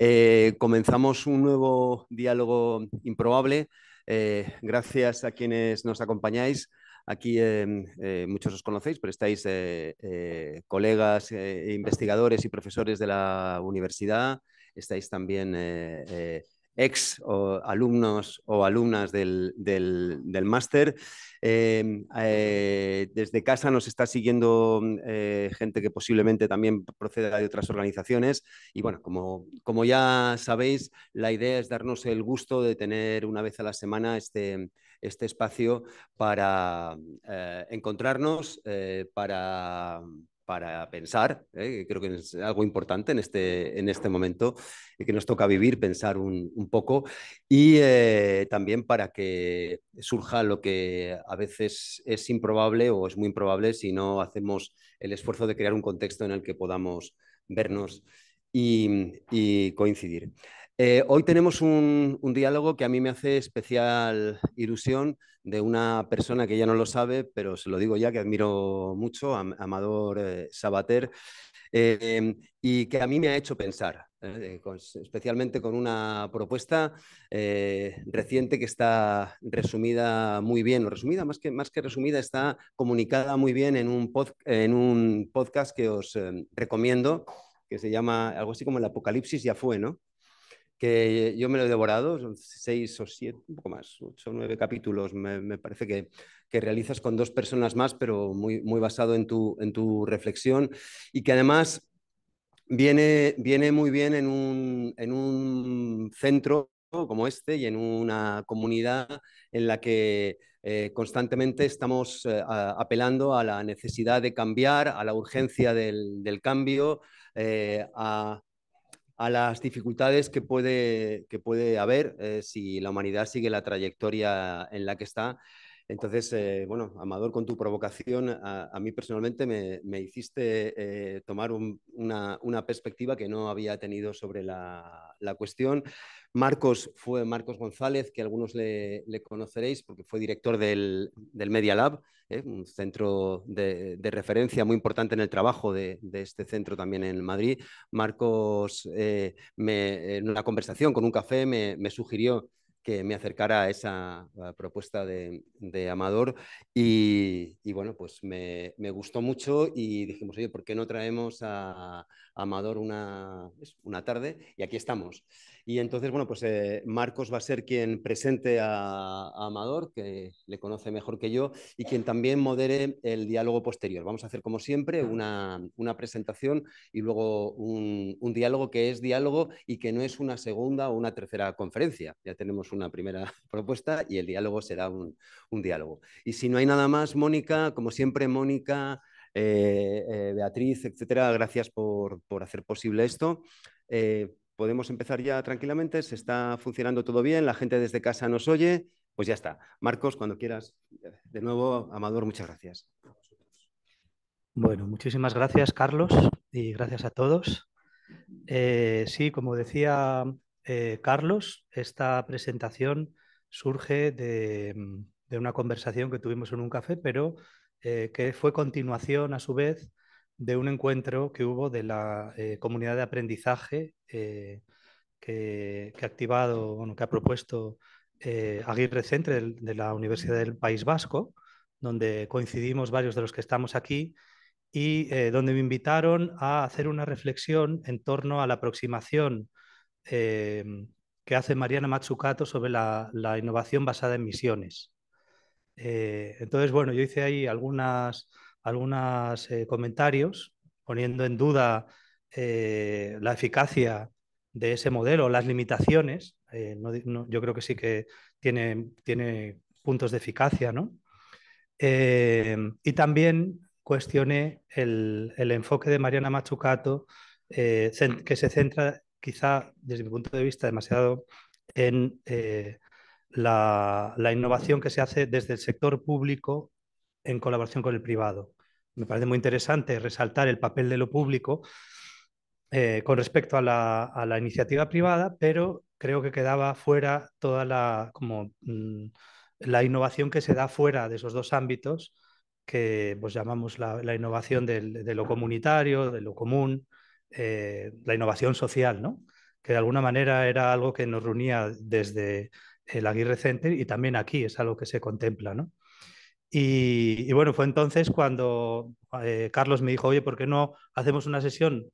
Eh, comenzamos un nuevo diálogo improbable. Eh, gracias a quienes nos acompañáis. Aquí eh, muchos os conocéis, pero estáis colegas, e investigadores y profesores de la universidad. Estáis también ex o alumnos o alumnas del, máster. Em, eh, desde casa nos está siguiendo eh, gente que posiblemente también proceda de otras organizaciones. Y bueno, como, como ya sabéis, la idea es darnos el gusto de tener una vez a la semana este, este espacio para eh, encontrarnos, para para pensar, ¿eh? creo que es algo importante en este, en este momento eh, que nos toca vivir, pensar un, poco, y eh, también para que surja lo que a veces es improbable o es muy improbable si no hacemos el esfuerzo de crear un contexto en el que podamos vernos y coincidir. Eh, hoy tenemos un, diálogo que a mí me hace especial ilusión de una persona que ya no lo sabe, pero se lo digo ya que admiro mucho, Amador eh, Sabater, eh, y que a mí me ha hecho pensar, especialmente con una propuesta reciente que está resumida muy bien, o resumida más que, más que resumida, está comunicada muy bien en un, en un podcast que os em, recomiendo, que se llama algo así como El Apocalipsis ya fue, ¿no? que yo me lo he devorado, son seis o siete, un poco más, ocho o nueve capítulos, me, parece que, realizas con dos personas más, pero muy, muy basado en tu, en tu reflexión y que además viene, viene muy bien en un, centro como este y en una comunidad en la que eh, constantemente estamos eh, apelando a la necesidad de cambiar, a la urgencia del, cambio, eh, a a las dificultades que puede, que puede haber eh, si la humanidad sigue la trayectoria en la que está entonces, eh, bueno, Amador, con tu provocación, a, mí personalmente me, hiciste eh, tomar una, perspectiva que no había tenido sobre la, cuestión. Marcos fue Marcos González, que algunos le, conoceréis porque fue director del, del Media Lab, eh, un centro de, referencia muy importante en el trabajo de, este centro también en Madrid. Marcos, en una conversación con un café, me, me sugirió que me acercara a esa propuesta de, Amador y, bueno, pues me, me, gustó mucho y dijimos, oye, ¿por qué no traemos a, Amador una, una tarde? Y aquí estamos. Y entonces, bueno, pues eh, Marcos va a ser quien presente a, Amador, que le conoce mejor que yo, y quien también modere el diálogo posterior. Vamos a hacer, como siempre, una, presentación y luego un, diálogo que es diálogo y que no es una segunda o una tercera conferencia. Ya tenemos una primera propuesta y el diálogo será un, diálogo. Y si no hay nada más, Mónica, como siempre, Mónica... Eh, eh, Beatriz, etcétera, gracias por, hacer posible esto podemos empezar ya tranquilamente, se está funcionando todo bien, la gente desde casa nos oye, pues ya está. Marcos, cuando quieras, de nuevo, Amador, muchas gracias. Bueno, muchísimas gracias, Carlos, y gracias a todos. Eh, sí, como decía eh, Carlos, esta presentación surge de, una conversación que tuvimos en un café, pero eh, que fue continuación, a su vez, de un encuentro que hubo de la eh, comunidad de aprendizaje eh, que, ha activado, bueno, que ha propuesto eh, Aguirre Centre de, la Universidad del País Vasco, donde coincidimos varios de los que estamos aquí y donde me invitaron a hacer una reflexión en torno a la aproximación que hace Mariana Matsukato sobre la, la innovación basada en misiones. entonces, bueno, yo hice ahí algunas algunos eh, comentarios poniendo en duda eh, la eficacia de ese modelo, las limitaciones. Eh, yo creo que sí que tiene, tiene puntos de eficacia, y también cuestioné el, enfoque de Mariana Machucato, que se centra quizá, desde mi punto de vista, demasiado en la innovación que se hace desde el sector público en colaboración con el privado me parece muy interesante resaltar el papel de lo público eh, con respecto a la, iniciativa privada, pero creo que quedaba fuera toda la, como, mm, la innovación que se da fuera de esos dos ámbitos que pues, llamamos la, innovación de lo comunitario, de lo común, eh, la innovación social, ¿no? que de alguna manera era algo que nos reunía desde el Aguirre Center y también aquí es algo que se contempla. ¿no? Y, bueno, fue entonces cuando eh, Carlos me dijo, oye, ¿por qué no hacemos una sesión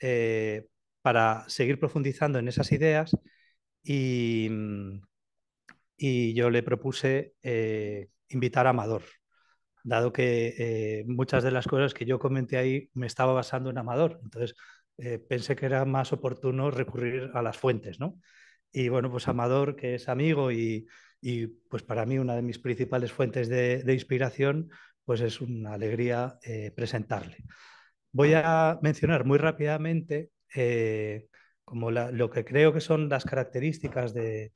eh, para seguir profundizando en esas ideas? Y, mm, y yo le propuse eh, invitar a Amador, dado que muchas de las cosas que yo comenté ahí me estaba basando en Amador. Entonces pensé que era más oportuno recurrir a las fuentes, ¿no? Y bueno, pues Amador, que es amigo y, y pues para mí una de mis principales fuentes de, inspiración pues es una alegría eh, presentarle. Voy a mencionar muy rápidamente eh, como lo que creo que son las características de,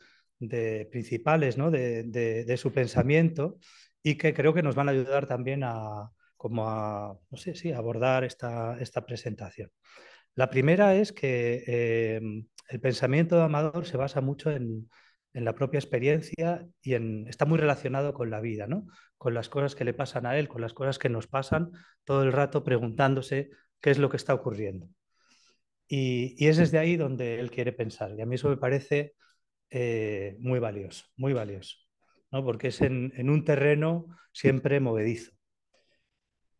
principales ¿no? de, su pensamiento y que creo que nos van a ayudar también a, como a sé, abordar esta, esta presentación. La primera es que eh, el pensamiento de Amador se basa mucho en, en la propia experiencia y en, está muy relacionado con la vida, ¿no? con las cosas que le pasan a él, con las cosas que nos pasan, todo el rato preguntándose qué es lo que está ocurriendo. Y, y es desde ahí donde él quiere pensar. Y a mí eso me parece eh, muy valioso, muy valioso, porque es en, un terreno siempre movedizo.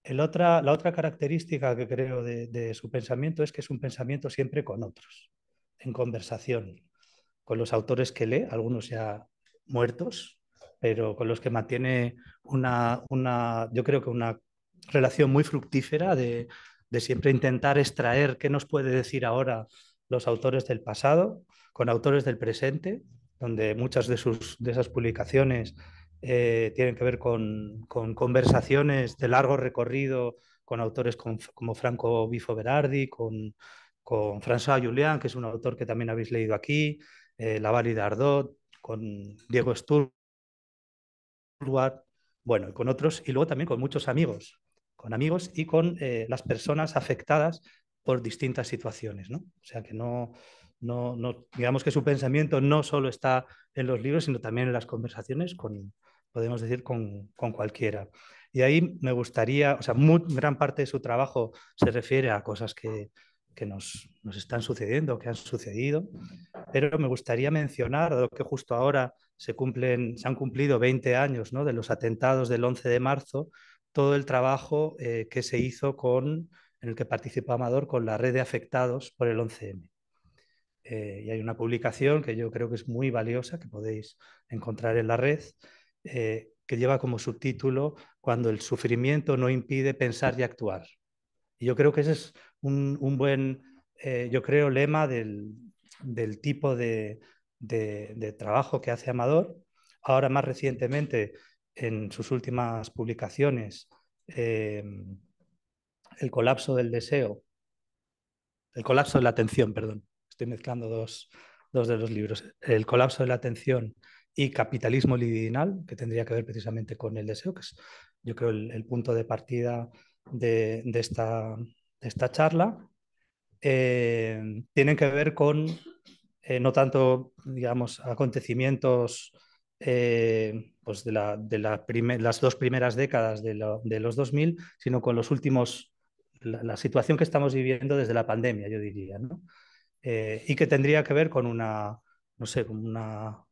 El otra, la otra característica que creo de, de su pensamiento es que es un pensamiento siempre con otros, en conversación, con los autores que lee, algunos ya muertos, pero con los que mantiene una, una yo creo que una relación muy fructífera de, de siempre intentar extraer qué nos puede decir ahora los autores del pasado con autores del presente, donde muchas de, sus, de esas publicaciones eh, tienen que ver con, con, conversaciones de largo recorrido con autores como Franco Bifo Berardi, con, con François Julián, que es un autor que también habéis leído aquí, la eh, la con Diego Stur, bueno, y con otros, y luego también con muchos amigos, con amigos y con eh, las personas afectadas por distintas situaciones, ¿no? O sea que no, no, digamos que su pensamiento no solo está en los libros, sino también en las conversaciones con, podemos decir, con, con cualquiera. Y ahí me gustaría, o sea, gran parte de su trabajo se refiere a cosas que, que nos, están sucediendo, que han sucedido, pero me gustaría mencionar, dado que justo ahora se, cumplen, se han cumplido 20 años ¿no? de los atentados del 11 de marzo, todo el trabajo eh, que se hizo con, en el que participó Amador con la red de afectados por el 11M. Eh, y hay una publicación que yo creo que es muy valiosa, que podéis encontrar en la red, eh, que lleva como subtítulo Cuando el sufrimiento no impide pensar y actuar. Y yo creo que ese es un, buen, eh, yo creo, lema del, del tipo de, de, trabajo que hace Amador. Ahora más recientemente, en sus últimas publicaciones, eh, El colapso del deseo, el colapso de la atención, perdón, estoy mezclando dos, dos de los libros, El colapso de la atención y Capitalismo libidinal, que tendría que ver precisamente con el deseo, que es yo creo el, el punto de partida de, de, esta, de esta charla eh, tienen que ver con eh, no tanto, digamos, acontecimientos eh, pues de, la, de las dos primeras décadas de, los 2000, sino con los últimos, la, situación que estamos viviendo desde la pandemia, yo diría, ¿no? y que tendría que ver con una, no sé, una,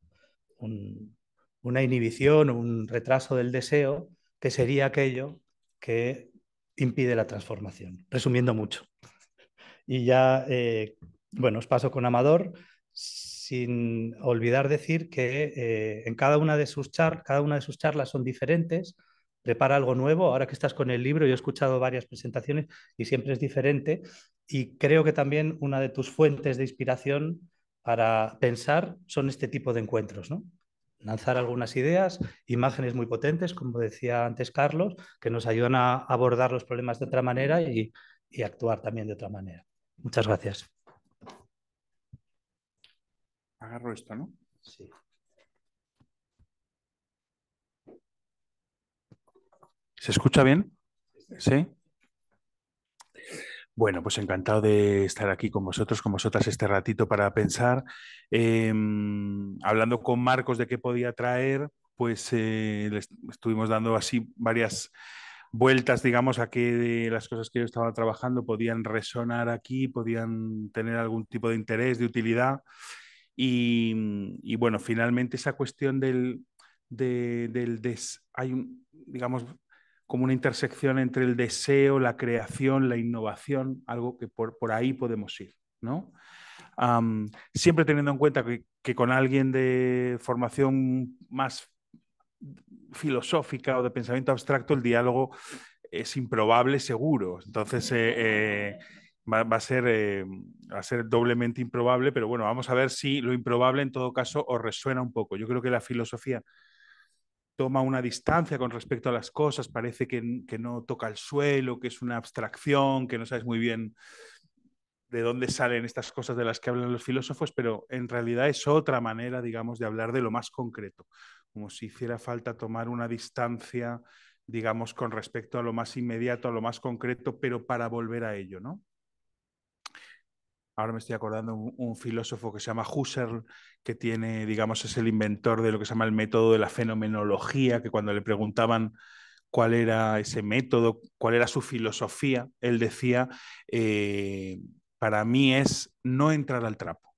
una inhibición, un retraso del deseo, que sería aquello que impide la transformación, resumiendo mucho. Y ya, eh, bueno, os paso con Amador, sin olvidar decir que eh, en cada una, de sus cada una de sus charlas son diferentes, prepara algo nuevo, ahora que estás con el libro, yo he escuchado varias presentaciones y siempre es diferente, y creo que también una de tus fuentes de inspiración para pensar son este tipo de encuentros, ¿no? lanzar algunas ideas, imágenes muy potentes, como decía antes Carlos, que nos ayudan a abordar los problemas de otra manera y, actuar también de otra manera. Muchas gracias. Agarro esto, ¿no? Sí. ¿Se escucha bien? Sí. Bueno, pues encantado de estar aquí con vosotros, con vosotras este ratito para pensar. Em, hablando con Marcos de qué podía traer, pues eh, estuvimos dando así varias vueltas, digamos, a qué de las cosas que yo estaba trabajando podían resonar aquí, podían tener algún tipo de interés, de utilidad. Y, bueno, finalmente esa cuestión del, del des, hay un, digamos, como una intersección entre el deseo, la creación, la innovación, algo que por, ahí podemos ir, ¿no? siempre teniendo en cuenta que, con alguien de formación más filosófica o de pensamiento abstracto el diálogo es improbable seguro. Entonces eh, eh, va, a ser, eh, va a ser doblemente improbable, pero bueno, vamos a ver si lo improbable en todo caso os resuena un poco. Yo creo que la filosofía toma una distancia con respecto a las cosas, parece que, no toca el suelo, que es una abstracción, que no sabes muy bien de dónde salen estas cosas de las que hablan los filósofos, pero en realidad es otra manera, digamos, de hablar de lo más concreto, como si hiciera falta tomar una distancia, digamos, con respecto a lo más inmediato, a lo más concreto, pero para volver a ello, ¿no? ahora me estoy acordando, un, un, filósofo que se llama Husserl, que tiene, digamos, es el inventor de lo que se llama el método de la fenomenología, que cuando le preguntaban cuál era ese método, cuál era su filosofía, él decía, eh, para mí es no entrar al trapo,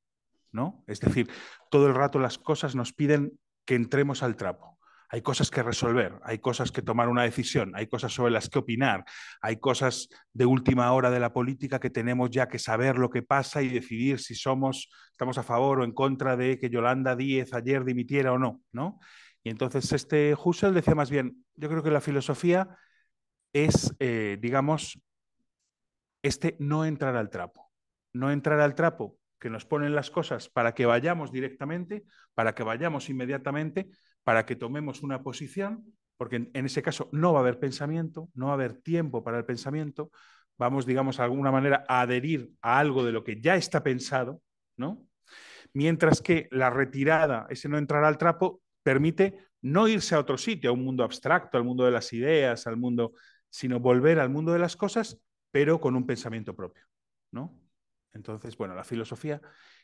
¿no? Es decir, todo el rato las cosas nos piden que entremos al trapo hay cosas que resolver, hay cosas que tomar una decisión, hay cosas sobre las que opinar, hay cosas de última hora de la política que tenemos ya que saber lo que pasa y decidir si somos, estamos a favor o en contra de que Yolanda Díez ayer dimitiera o no, ¿no? Y entonces este Husserl decía más bien, yo creo que la filosofía es, eh, digamos, este no entrar al trapo, no entrar al trapo que nos ponen las cosas para que vayamos directamente, para que vayamos inmediatamente, para que tomemos una posición, porque en, ese caso no va a haber pensamiento, no va a haber tiempo para el pensamiento, vamos, digamos, de alguna manera a adherir a algo de lo que ya está pensado, ¿no? Mientras que la retirada, ese no entrar al trapo, permite no irse a otro sitio, a un mundo abstracto, al mundo de las ideas, al mundo, sino volver al mundo de las cosas, pero con un pensamiento propio, ¿no? Entonces, bueno, la filosofía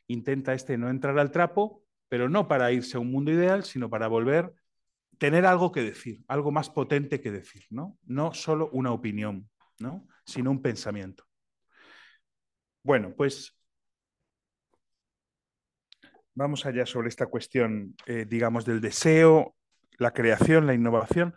intenta este no entrar al trapo, pero no para irse a un mundo ideal, sino para volver tener algo que decir, algo más potente que decir, ¿no? No solo una opinión, ¿no? Sino un pensamiento. Bueno, pues vamos allá sobre esta cuestión, eh, digamos, del deseo, la creación, la innovación.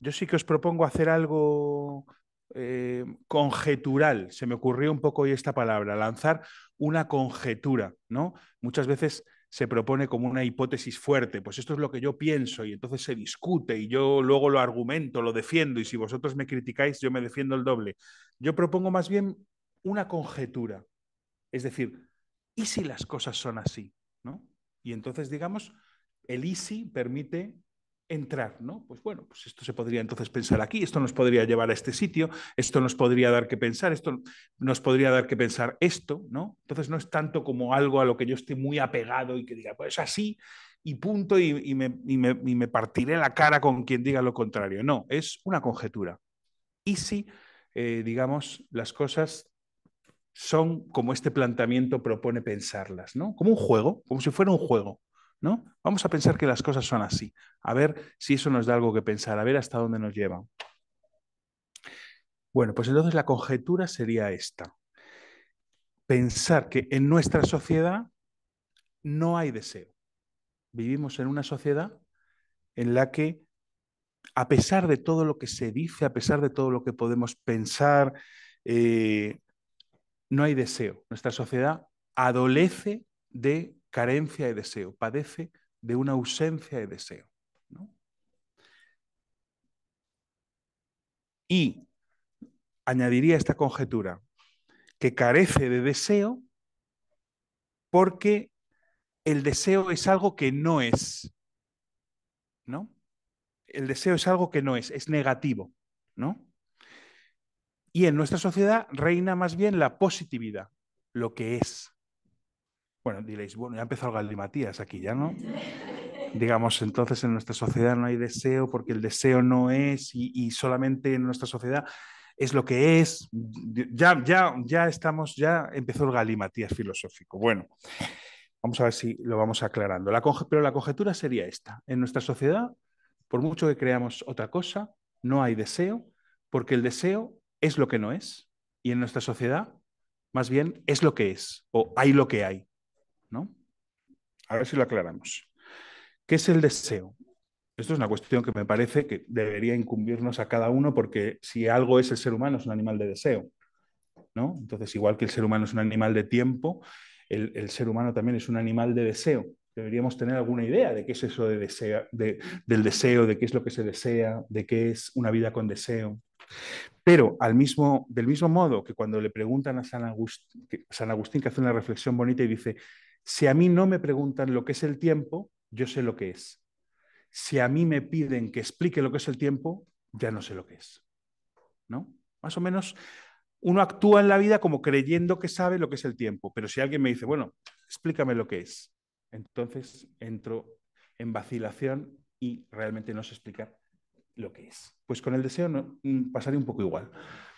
Yo sí que os propongo hacer algo eh, conjetural. Se me ocurrió un poco hoy esta palabra, lanzar una conjetura, ¿no? Muchas veces se propone como una hipótesis fuerte, pues esto es lo que yo pienso y entonces se discute y yo luego lo argumento, lo defiendo y si vosotros me criticáis yo me defiendo el doble. Yo propongo más bien una conjetura, es decir, ¿y si las cosas son así? ¿no? Y entonces, digamos, el easy permite entrar, ¿no? Pues bueno, pues esto se podría entonces pensar aquí, esto nos podría llevar a este sitio, esto nos podría dar que pensar, esto nos podría dar que pensar esto, ¿no? Entonces no es tanto como algo a lo que yo esté muy apegado y que diga, pues así y punto y, me, partiré la cara con quien diga lo contrario. No, es una conjetura. Y si, eh, digamos, las cosas son como este planteamiento propone pensarlas, ¿no? Como un juego, como si fuera un juego. Vamos a pensar que las cosas son así, a ver si eso nos da algo que pensar, a ver hasta dónde nos lleva. Bueno, pues entonces la conjetura sería esta. Pensar que en nuestra sociedad no hay deseo. Vivimos en una sociedad en la que, a pesar de todo lo que se dice, a pesar de todo lo que podemos pensar, eh, no hay deseo. Nuestra sociedad adolece de carencia de deseo, padece de una ausencia de deseo. Y añadiría esta conjetura, que carece de deseo porque el deseo es algo que no es, ¿no? El deseo es algo que no es, es negativo, ¿no? Y en nuestra sociedad reina más bien la positividad, lo que es, bueno, diréis, bueno, ya ha empezado el galimatías aquí ya, ¿no? Digamos, entonces en nuestra sociedad no hay deseo porque el deseo no es y, solamente en nuestra sociedad es lo que es. Ya, ya, ya estamos, ya empezó el galimatías filosófico. Bueno, vamos a ver si lo vamos aclarando. pero la conjetura sería esta. En nuestra sociedad, por mucho que creamos otra cosa, no hay deseo, porque el deseo es lo que no es. Y en nuestra sociedad, más bien, es lo que es, o hay lo que hay. ¿no? A ver si lo aclaramos. ¿Qué es el deseo? Esto es una cuestión que me parece que debería incumbirnos a cada uno porque si algo es el ser humano es un animal de deseo, ¿no? Entonces, igual que el ser humano es un animal de tiempo, el, ser humano también es un animal de deseo. Deberíamos tener alguna idea de qué es eso de del deseo, de qué es lo que se desea, de qué es una vida con deseo. Pero al mismo, del mismo modo que cuando le preguntan a San San Agustín que hace una reflexión bonita y dice, si a mí no me preguntan lo que es el tiempo, yo sé lo que es. Si a mí me piden que explique lo que es el tiempo, ya no sé lo que es. ¿No? Más o menos uno actúa en la vida como creyendo que sabe lo que es el tiempo, pero si alguien me dice, bueno, explícame lo que es, entonces entro en vacilación y realmente no sé explicar lo que es. Pues con el deseo mm, pasaría un poco igual.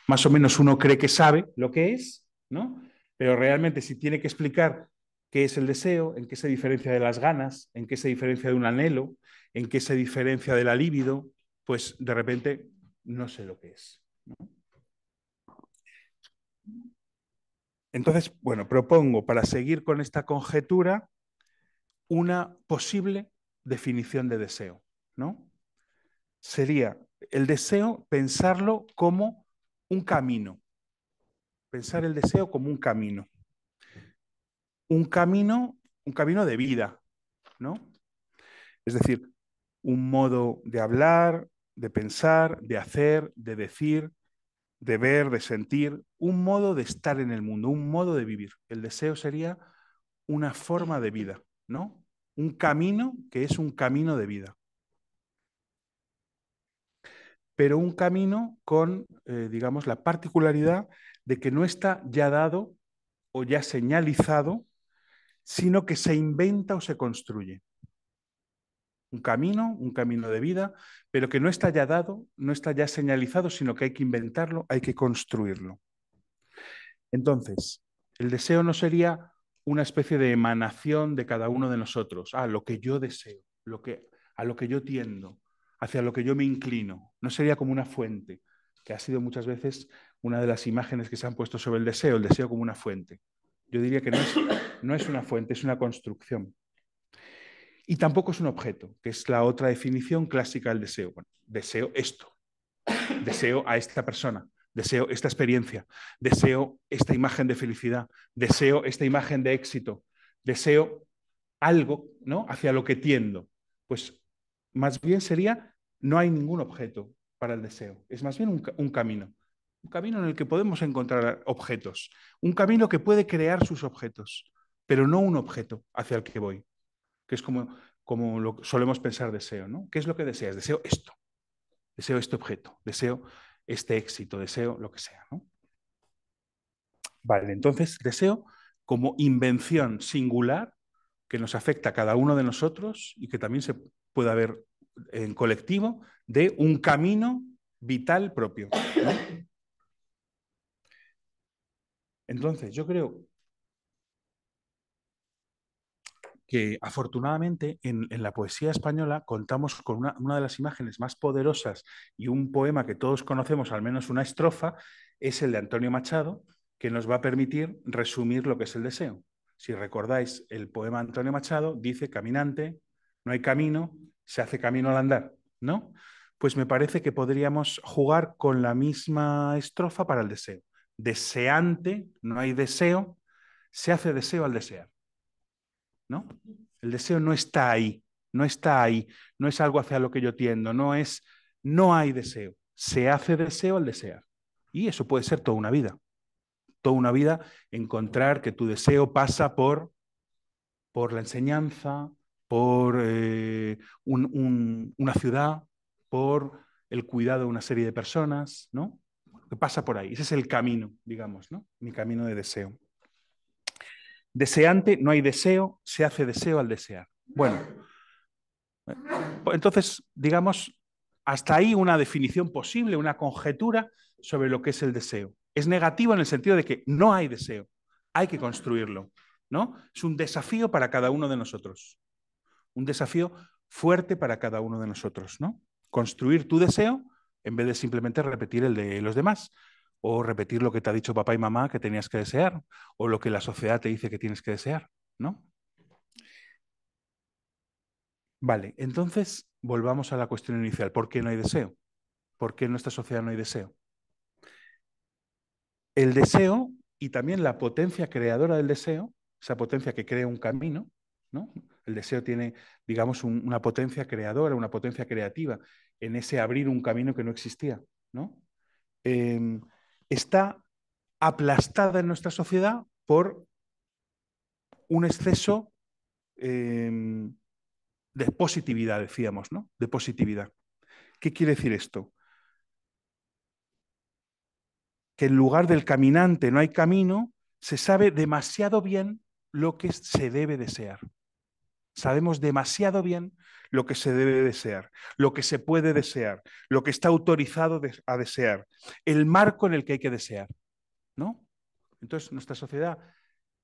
Más o menos uno cree que sabe lo que es, ¿no? Pero realmente si tiene que explicar qué es el deseo, en qué se diferencia de las ganas, en qué se diferencia de un anhelo, en qué se diferencia de la libido, pues de repente no sé lo que es. Entonces, bueno, propongo para seguir con esta conjetura una posible definición de deseo, ¿no? Sería el deseo pensarlo como un camino, pensar el deseo como un camino un camino, un camino de vida, ¿no? Es decir, un modo de hablar, de pensar, de hacer, de decir, de ver, de sentir, un modo de estar en el mundo, un modo de vivir. El deseo sería una forma de vida, ¿no? Un camino que es un camino de vida. Pero un camino con, eh, digamos, la particularidad de que no está ya dado o ya señalizado sino que se inventa o se construye. Un camino, un camino de vida, pero que no está ya dado, no está ya señalizado, sino que hay que inventarlo, hay que construirlo. Entonces, el deseo no sería una especie de emanación de cada uno de nosotros, a ah, lo que yo deseo, lo que, a lo que yo tiendo, hacia lo que yo me inclino. No sería como una fuente, que ha sido muchas veces una de las imágenes que se han puesto sobre el deseo, el deseo como una fuente. Yo diría que no es, una fuente, es una construcción. Y tampoco es un objeto, que es la otra definición clásica del deseo. deseo esto, deseo a esta persona, deseo esta experiencia, deseo esta imagen de felicidad, deseo esta imagen de éxito, deseo algo ¿no? hacia lo que tiendo. Pues más bien sería, no hay ningún objeto para el deseo, es más bien un camino, un camino en el que podemos encontrar objetos, un camino que puede crear sus objetos, pero no un objeto hacia el que voy, que es como, como solemos pensar deseo, ¿no? ¿Qué es lo que deseas? Deseo esto, deseo este objeto, deseo este éxito, deseo lo que sea, Vale, entonces deseo como invención singular que nos afecta a cada uno de nosotros y que también se pueda ver en colectivo de un camino vital propio. Entonces, yo creo que afortunadamente en, la poesía española contamos con una, de las imágenes más poderosas y un poema que todos conocemos, al menos una estrofa, es el de Antonio Machado, que nos va a permitir resumir lo que es el deseo. Si recordáis, el poema Antonio Machado dice, caminante, no hay camino, se hace camino al andar, ¿no? Pues me parece que podríamos jugar con la misma estrofa para el deseo deseante, no hay deseo, se hace deseo al desear. ¿No? El deseo no está ahí, no está ahí, no es algo hacia lo que yo tiendo, no es, no hay deseo, se hace deseo al desear. Y eso puede ser toda una vida. Toda una vida encontrar que tu deseo pasa por, por la enseñanza, por eh, un, una ciudad, por el cuidado de una serie de personas, ¿no? que pasa por ahí. Ese es el camino, digamos, ¿no? Mi camino de deseo. Deseante, no hay deseo, se hace deseo al desear. Bueno, entonces, digamos, hasta ahí una definición posible, una conjetura sobre lo que es el deseo. Es negativo en el sentido de que no hay deseo, hay que construirlo, ¿no? Es un desafío para cada uno de nosotros. Un desafío fuerte para cada uno de nosotros, ¿no? Construir tu deseo en vez de simplemente repetir el de los demás o repetir lo que te ha dicho papá y mamá que tenías que desear o lo que la sociedad te dice que tienes que desear, ¿no? Vale, entonces volvamos a la cuestión inicial, ¿por qué no hay deseo? ¿Por qué en nuestra sociedad no hay deseo? El deseo y también la potencia creadora del deseo, esa potencia que crea un camino, ¿no? El deseo tiene, digamos, una potencia creadora, una potencia creativa en ese abrir un camino que no existía. ¿no? Em, está aplastada en nuestra sociedad por un exceso em, de positividad, decíamos, ¿no? De positividad. ¿Qué quiere decir esto? Que en lugar del caminante no hay camino, se sabe demasiado bien lo que se debe desear. Sabemos demasiado bien lo que se debe desear, lo que se puede desear, lo que está autorizado a desear, el marco en el que hay que desear. ¿no? Entonces, nuestra sociedad,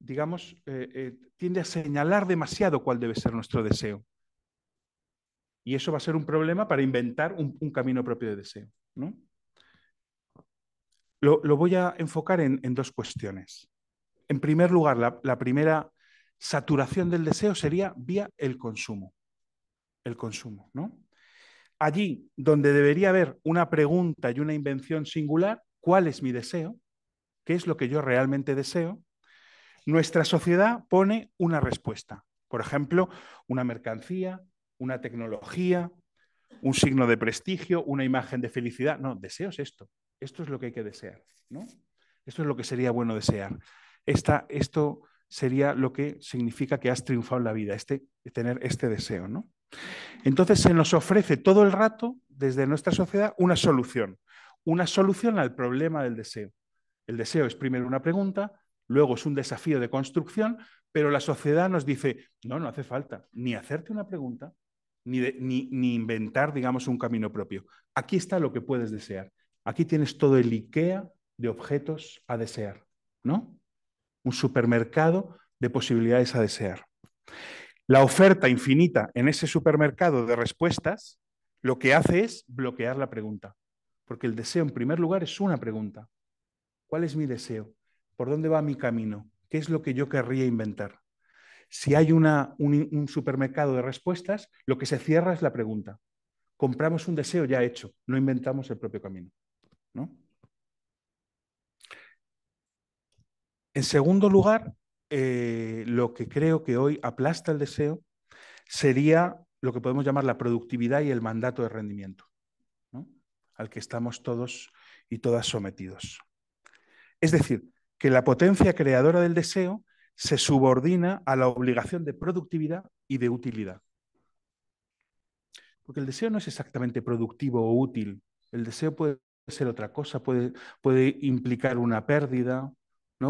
digamos, eh, eh, tiende a señalar demasiado cuál debe ser nuestro deseo. Y eso va a ser un problema para inventar un, camino propio de deseo. ¿no? Lo, voy a enfocar en, dos cuestiones. En primer lugar, la primera saturación del deseo sería vía el consumo. El consumo, ¿no? Allí donde debería haber una pregunta y una invención singular, ¿cuál es mi deseo? ¿Qué es lo que yo realmente deseo? Nuestra sociedad pone una respuesta. Por ejemplo, una mercancía, una tecnología, un signo de prestigio, una imagen de felicidad. No, es esto. Esto es lo que hay que desear. ¿no? Esto es lo que sería bueno desear. Esta, esto, sería lo que significa que has triunfado en la vida, este, tener este deseo. ¿no? Entonces se nos ofrece todo el rato, desde nuestra sociedad, una solución, una solución al problema del deseo. El deseo es primero una pregunta, luego es un desafío de construcción, pero la sociedad nos dice, no, no hace falta ni hacerte una pregunta, ni, ni, ni inventar, digamos, un camino propio. Aquí está lo que puedes desear. Aquí tienes todo el IKEA de objetos a desear, ¿no? un supermercado de posibilidades a desear. La oferta infinita en ese supermercado de respuestas lo que hace es bloquear la pregunta, porque el deseo en primer lugar es una pregunta. ¿Cuál es mi deseo? ¿Por dónde va mi camino? ¿Qué es lo que yo querría inventar? Si hay un, un supermercado de respuestas, lo que se cierra es la pregunta. Compramos un deseo ya hecho, no inventamos el propio camino. ¿no? En segundo lugar, eh, lo que creo que hoy aplasta el deseo sería lo que podemos llamar la productividad y el mandato de rendimiento, al que estamos todos y todas sometidos. Es decir, que la potencia creadora del deseo se subordina a la obligación de productividad y de utilidad. Porque el deseo no es exactamente productivo o útil. El deseo puede ser otra cosa, puede implicar una pérdida,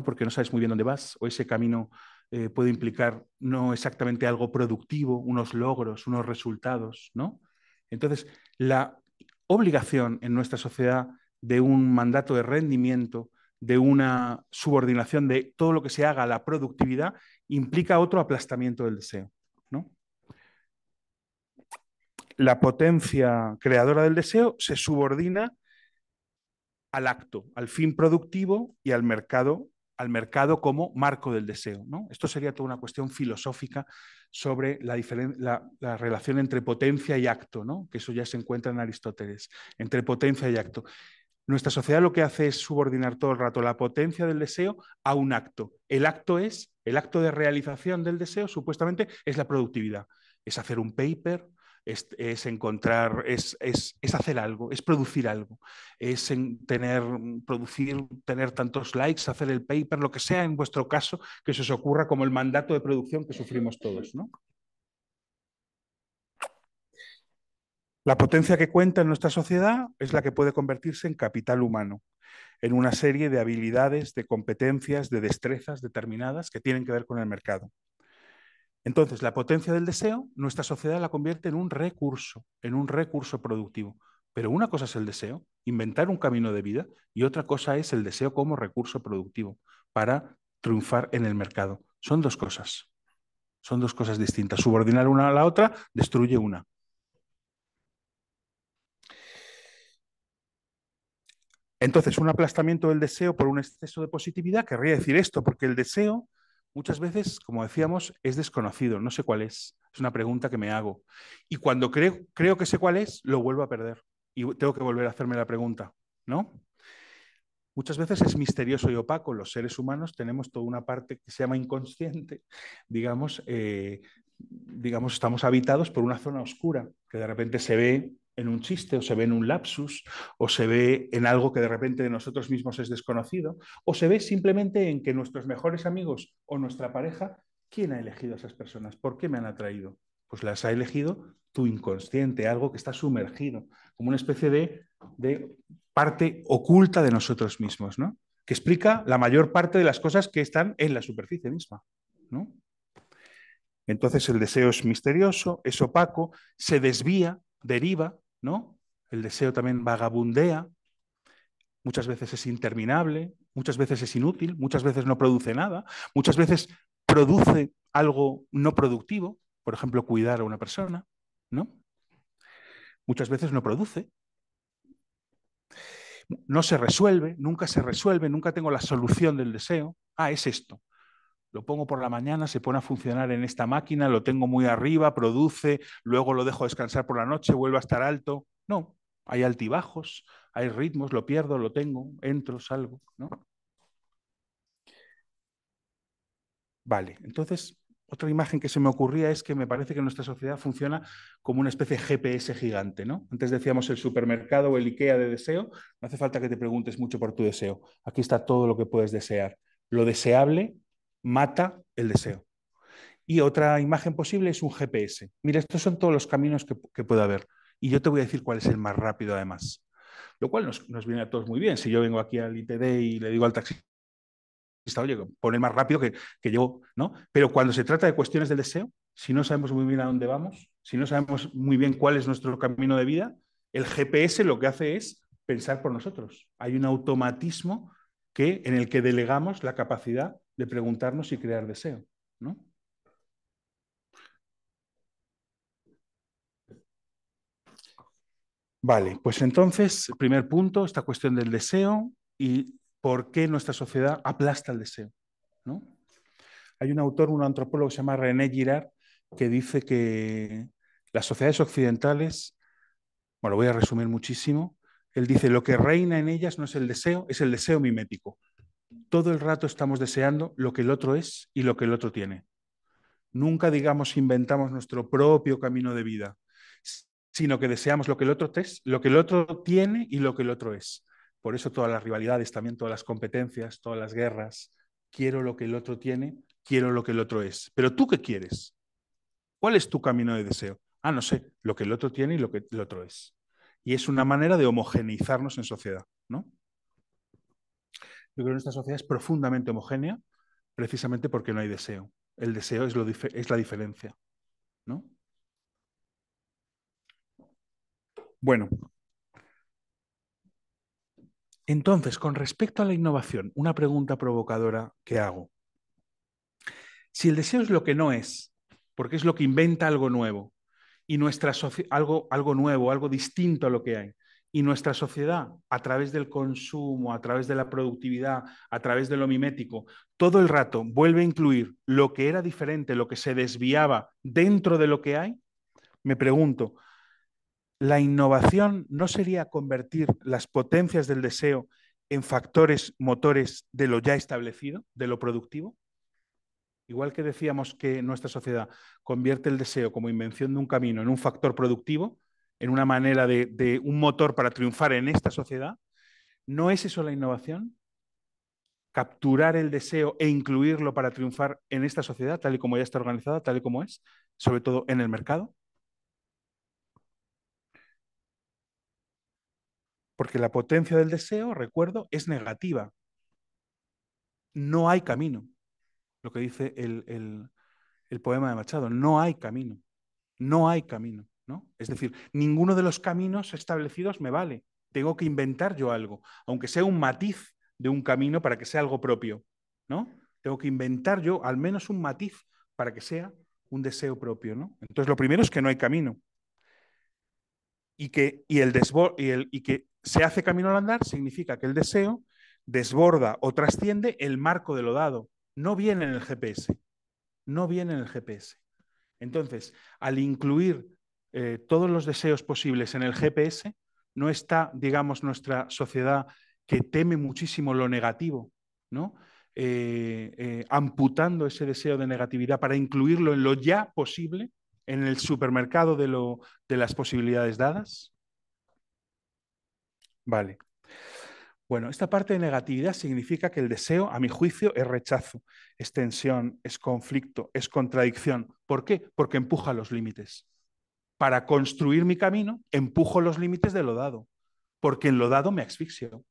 porque no sabes muy bien dónde vas, o ese camino eh, puede implicar no exactamente algo productivo, unos logros, unos resultados. ¿no? Entonces, la obligación en nuestra sociedad de un mandato de rendimiento, de una subordinación de todo lo que se haga a la productividad, implica otro aplastamiento del deseo. ¿no? La potencia creadora del deseo se subordina al acto, al fin productivo y al mercado al mercado como marco del deseo. ¿no? Esto sería toda una cuestión filosófica sobre la, relación entre potencia y acto, ¿no? que eso ya se encuentra en Aristóteles, entre potencia y acto. Nuestra sociedad lo que hace es subordinar todo el rato la potencia del deseo a un acto. El acto es, el acto de realización del deseo supuestamente es la productividad. Es hacer un paper, es, encontrar, es, hacer algo, es producir algo, es tener, mm, producir, tener tantos likes, hacer el paper, lo que sea en vuestro caso que se os ocurra como el mandato de producción que sufrimos todos. La potencia que cuenta en nuestra sociedad es la que puede convertirse en capital humano, en una serie de habilidades, de competencias, de destrezas determinadas que tienen que ver con el mercado. Entonces, la potencia del deseo, nuestra sociedad la convierte en un recurso, en un recurso productivo. Pero una cosa es el deseo, inventar un camino de vida, y otra cosa es el deseo como recurso productivo para triunfar en el mercado. Son dos cosas. Son dos cosas distintas. Subordinar una a la otra destruye una. Entonces, un aplastamiento del deseo por un exceso de positividad querría decir esto, porque el deseo muchas veces, como decíamos, es desconocido, no sé cuál es. Es una pregunta que me hago. Y cuando creo, creo que sé cuál es, lo vuelvo a perder. Y tengo que volver a hacerme la pregunta, ¿no? Muchas veces es misterioso y opaco. Los seres humanos tenemos toda una parte que se llama inconsciente, digamos, eh, digamos, estamos habitados por una zona oscura que de repente se ve en un chiste, o se ve en un lapsus, o se ve en algo que de repente de nosotros mismos es desconocido, o se ve simplemente en que nuestros mejores amigos o nuestra pareja, ¿quién ha elegido a esas personas? ¿Por qué me han atraído? Pues las ha elegido tu inconsciente, algo que está sumergido, como una especie de, de parte oculta de nosotros mismos, ¿no? que explica la mayor parte de las cosas que están en la superficie misma. ¿no? Entonces el deseo es misterioso, es opaco, se desvía, deriva, ¿no? El deseo también vagabundea, muchas veces es interminable, muchas veces es inútil, muchas veces no produce nada, muchas veces produce algo no productivo, por ejemplo, cuidar a una persona, ¿no? Muchas veces no produce. No se resuelve, nunca se resuelve, nunca tengo la solución del deseo. Ah, es esto lo pongo por la mañana, se pone a funcionar en esta máquina, lo tengo muy arriba, produce, luego lo dejo descansar por la noche, vuelve a estar alto. No, hay altibajos, hay ritmos, lo pierdo, lo tengo, entro, salgo. ¿no? Vale, entonces otra imagen que se me ocurría es que me parece que nuestra sociedad funciona como una especie de GPS gigante, ¿no? Antes decíamos el supermercado o el IKEA de deseo, no hace falta que te preguntes mucho por tu deseo. Aquí está todo lo que puedes desear. Lo deseable mata el deseo. Y otra imagen posible es un GPS. Mira, estos son todos los caminos que, que puede haber. Y yo te voy a decir cuál es el más rápido además. Lo cual nos, viene a todos muy bien. Si yo vengo aquí al ITD y le digo al taxista, oye, pone más rápido que, yo ¿no? Pero cuando se trata de cuestiones del deseo, si no sabemos muy bien a dónde vamos, si no sabemos muy bien cuál es nuestro camino de vida, el GPS lo que hace es pensar por nosotros. Hay un automatismo que, en el que delegamos la capacidad de preguntarnos y crear deseo, ¿no? Vale, pues entonces, primer punto, esta cuestión del deseo y por qué nuestra sociedad aplasta el deseo. ¿no? Hay un autor, un antropólogo que se llama René Girard, que dice que las sociedades occidentales, bueno, lo voy a resumir muchísimo, él dice, lo que reina en ellas no es el deseo, es el deseo mimético. Todo el rato estamos deseando lo que el otro es y lo que el otro tiene. Nunca digamos inventamos nuestro propio camino de vida, sino que deseamos lo que el otro es, lo que el otro tiene y lo que el otro es. Por eso todas las rivalidades, también todas las competencias, todas las guerras. Quiero lo que el otro tiene, quiero lo que el otro es. Pero tú qué quieres? ¿Cuál es tu camino de deseo? Ah, no sé, lo que el otro tiene y lo que el otro es. Y es una manera de homogeneizarnos en sociedad, ¿no? Yo creo que nuestra sociedad es profundamente homogénea precisamente porque no hay deseo. El deseo es, lo es la diferencia. ¿no? Bueno, entonces, con respecto a la innovación, una pregunta provocadora que hago. Si el deseo es lo que no es, porque es lo que inventa algo nuevo, y nuestra algo, algo nuevo, algo distinto a lo que hay, y nuestra sociedad, a través del consumo, a través de la productividad, a través de lo mimético, todo el rato vuelve a incluir lo que era diferente, lo que se desviaba dentro de lo que hay. Me pregunto, ¿la innovación no sería convertir las potencias del deseo en factores motores de lo ya establecido, de lo productivo? Igual que decíamos que nuestra sociedad convierte el deseo como invención de un camino en un factor productivo, en una manera de, un motor para triunfar en esta sociedad, ¿no es eso la innovación? capturar el deseo e incluirlo para triunfar en esta sociedad, tal y como ya está organizada, tal y como es, sobre todo en el mercado? Porque la potencia del deseo, recuerdo, es negativa. No hay camino. Lo que dice el, el poema de Machado, no hay camino. No hay camino. Es decir, ninguno de los caminos establecidos me vale. Tengo que inventar yo algo, aunque sea un matiz de un camino para que sea algo propio, ¿no? Tengo que inventar yo al menos un matiz para que sea un deseo propio, ¿no? Entonces, lo primero es que no hay camino. Y que, y el el, y que se hace camino al andar significa que el deseo desborda o trasciende el marco de lo dado. No viene en el GPS. No viene en el GPS. Entonces, al incluir eh, todos los deseos posibles en el mm. GPS, no está, digamos, nuestra sociedad que teme muchísimo lo negativo, ¿no? Eh, eh, amputando ese deseo de negatividad para incluirlo en lo ya posible, en el supermercado de, lo, de las posibilidades dadas? Vale. Bueno, esta parte de negatividad significa que el deseo, a mi juicio, es rechazo, es tensión, es conflicto, es contradicción. ¿Por qué? Porque empuja los límites para construir mi camino, empujo los límites de lo dado, porque en lo dado me asfixio,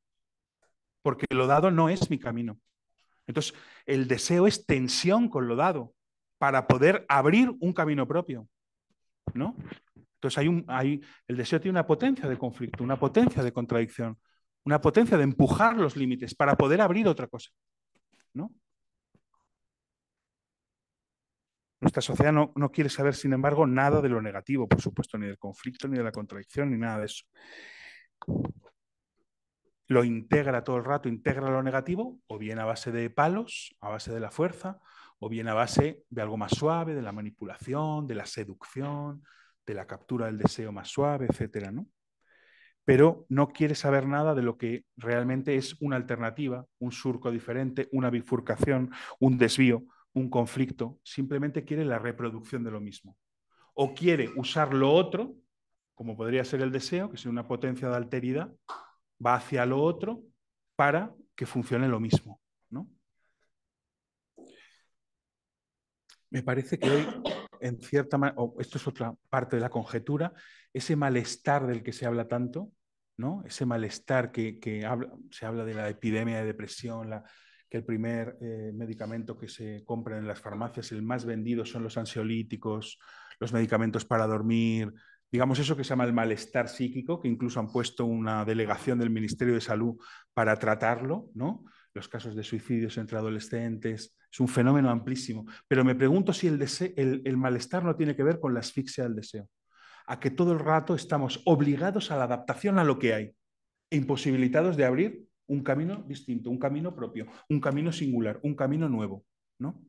porque lo dado no es mi camino. Entonces, el deseo es tensión con lo dado para poder abrir un camino propio, ¿no? Entonces, hay un, hay, el deseo tiene una potencia de conflicto, una potencia de contradicción, una potencia de empujar los límites para poder abrir otra cosa, ¿no? Nuestra sociedad no, no, quiere saber, sin embargo, nada de lo negativo, por supuesto, ni del conflicto, ni de la contradicción, ni nada de eso. Lo integra todo el rato, integra lo negativo, o bien a base de palos, a base de la fuerza, o bien a base de algo más suave, de la manipulación, de la seducción, de la captura del deseo más suave, etcétera, ¿no? Pero no quiere saber nada de lo que realmente es una alternativa, un surco diferente, una bifurcación, un desvío un conflicto, simplemente quiere la reproducción de lo mismo. O quiere usar lo otro, como podría ser el deseo, que es una potencia de alteridad, va hacia lo otro para que funcione lo mismo. ¿no? Me parece que hoy, en cierta manera, esto es otra parte de la conjetura, ese malestar del que se habla tanto, ¿no? ese malestar que, se habla de la epidemia de depresión, la, que el primer eh, medicamento que se compra en las farmacias, el más vendido son los ansiolíticos, los medicamentos para dormir, digamos eso que se llama el malestar psíquico, que incluso han puesto una delegación del Ministerio de Salud para tratarlo, ¿no? los casos de suicidios entre adolescentes, es un fenómeno amplísimo. Pero me pregunto si el, el, malestar no tiene que ver con la asfixia del deseo, a que todo el rato estamos obligados a la adaptación a lo que hay, imposibilitados de abrir un camino distinto, un camino propio, un camino singular, un camino nuevo, ¿no?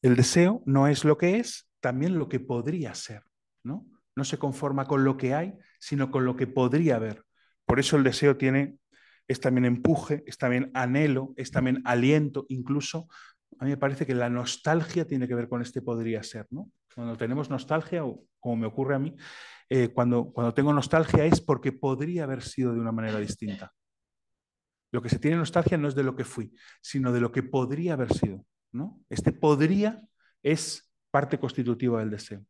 El deseo no es lo que es, también lo que podría ser, ¿no? No se conforma con lo que hay, sino con lo que podría haber. Por eso el deseo tiene es también empuje, es también anhelo, es también aliento, incluso a mí me parece que la nostalgia tiene que ver con este podría ser, ¿no? Cuando tenemos nostalgia, como me ocurre a mí, eh, cuando, cuando tengo nostalgia es porque podría haber sido de una manera distinta. Lo que se tiene nostalgia no es de lo que fui, sino de lo que podría haber sido, ¿no? Este podría es parte constitutiva del deseo,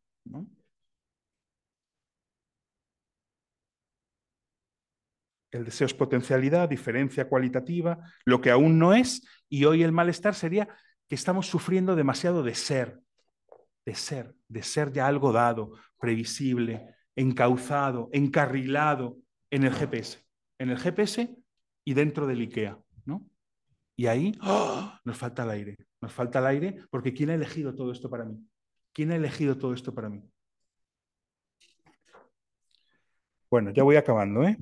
El deseo es potencialidad, diferencia cualitativa, lo que aún no es, y hoy el malestar sería que estamos sufriendo demasiado de ser, de ser, de ser ya algo dado, previsible, encauzado, encarrilado en el GPS, en el GPS y dentro del IKEA, ¿no? Y ahí nos falta el aire, nos falta el aire porque ¿quién ha elegido todo esto para mí? ¿Quién ha elegido todo esto para mí? Bueno, ya voy acabando, ¿eh?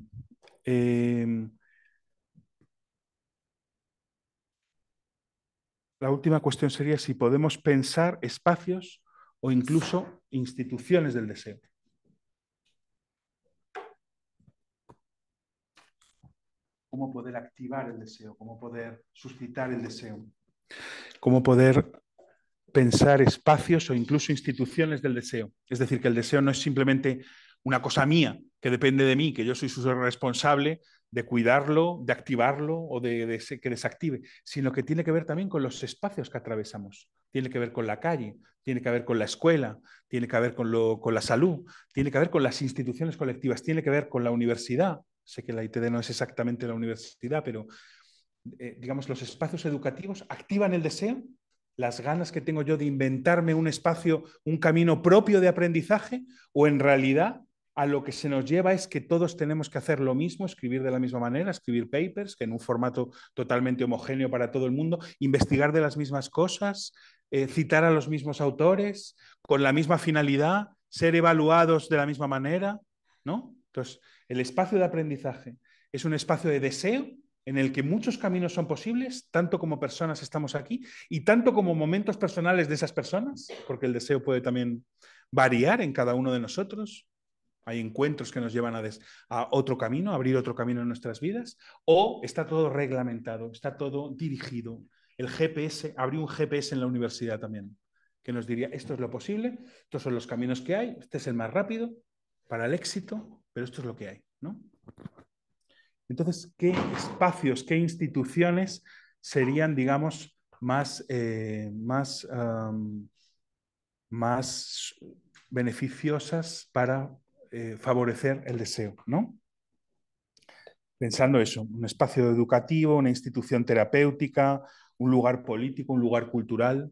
eh la última cuestión sería si podemos pensar espacios o incluso instituciones del deseo. Cómo poder activar el deseo, cómo poder suscitar el deseo. Cómo poder pensar espacios o incluso instituciones del deseo. Es decir, que el deseo no es simplemente una cosa mía, que depende de mí, que yo soy su responsable de cuidarlo, de activarlo o de, que desactive, sino que tiene que ver también con los espacios que atravesamos. Tiene que ver con la calle, tiene que ver con la escuela, tiene que ver con, con la salud, tiene que ver con las instituciones colectivas, tiene que ver con la universidad. Sé que la ITD no es exactamente la universidad, pero eh, digamos, los espacios educativos activan el deseo, las ganas que tengo yo de inventarme un espacio, un camino propio de aprendizaje, o en realidad a lo que se nos lleva es que todos tenemos que hacer lo mismo, escribir de la misma manera, escribir papers, que en un formato totalmente homogéneo para todo el mundo, investigar de las mismas cosas, eh, citar a los mismos autores, con la misma finalidad, ser evaluados de la misma manera, ¿no? Entonces, el espacio de aprendizaje es un espacio de deseo en el que muchos caminos son posibles, tanto como personas estamos aquí y tanto como momentos personales de esas personas, porque el deseo puede también variar en cada uno de nosotros, hay encuentros que nos llevan a, otro camino, a abrir otro camino en nuestras vidas, o está todo reglamentado, está todo dirigido. El GPS, abrió un GPS en la universidad también, que nos diría, esto es lo posible, estos son los caminos que hay, este es el más rápido para el éxito, pero esto es lo que hay, Entonces, ¿qué espacios, qué instituciones serían, digamos, más, eh, más, más beneficiosas para eh, favorecer el deseo, ¿no? Pensando eso, un espacio educativo, una institución terapéutica, un lugar político, un lugar cultural,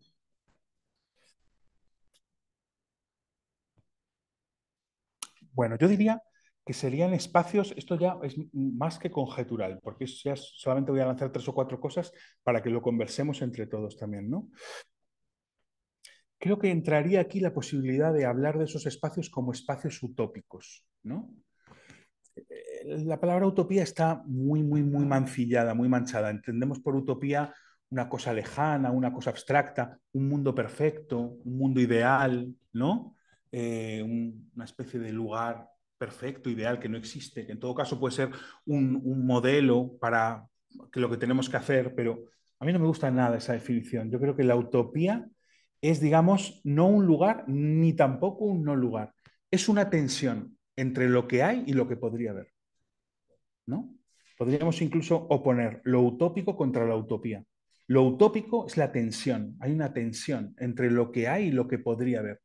Bueno, yo diría que serían espacios, esto ya es más que conjetural, porque solamente voy a lanzar tres o cuatro cosas para que lo conversemos entre todos también, ¿no? creo que entraría aquí la posibilidad de hablar de esos espacios como espacios utópicos, eh, La palabra utopía está muy, muy, muy mancillada, muy manchada. Entendemos por utopía una cosa lejana, una cosa abstracta, un mundo perfecto, un mundo ideal, ¿no? Eh, una especie de lugar perfecto, ideal, que no existe, que en todo caso puede ser un, modelo para lo que tenemos que hacer, pero a mí no me gusta nada esa definición. Yo creo que la utopía es, digamos, no un lugar ni tampoco un no lugar. Es una tensión entre lo que hay y lo que podría haber. ¿No? Podríamos incluso oponer lo utópico contra la utopía. Lo utópico es la tensión, hay una tensión entre lo que hay y lo que podría haber.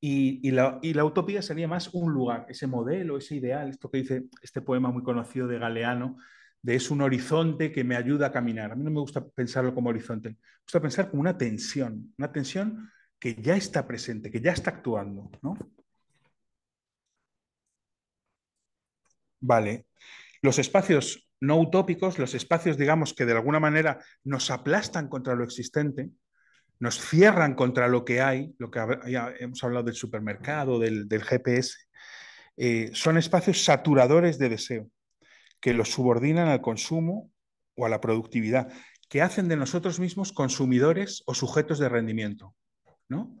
Y, la, y, la, utopía sería más un lugar, ese modelo, ese ideal, esto que dice este poema muy conocido de Galeano, de es un horizonte que me ayuda a caminar. A mí no me gusta pensarlo como horizonte, me gusta pensar como una tensión, una tensión que ya está presente, que ya está actuando. Vale. Los espacios no utópicos, los espacios, digamos, que de alguna manera nos aplastan contra lo existente, nos cierran contra lo que hay, lo que ya hemos hablado del supermercado, del, GPS, eh, son espacios saturadores de deseo que los subordinan al consumo o a la productividad, que hacen de nosotros mismos consumidores o sujetos de rendimiento. ¿no?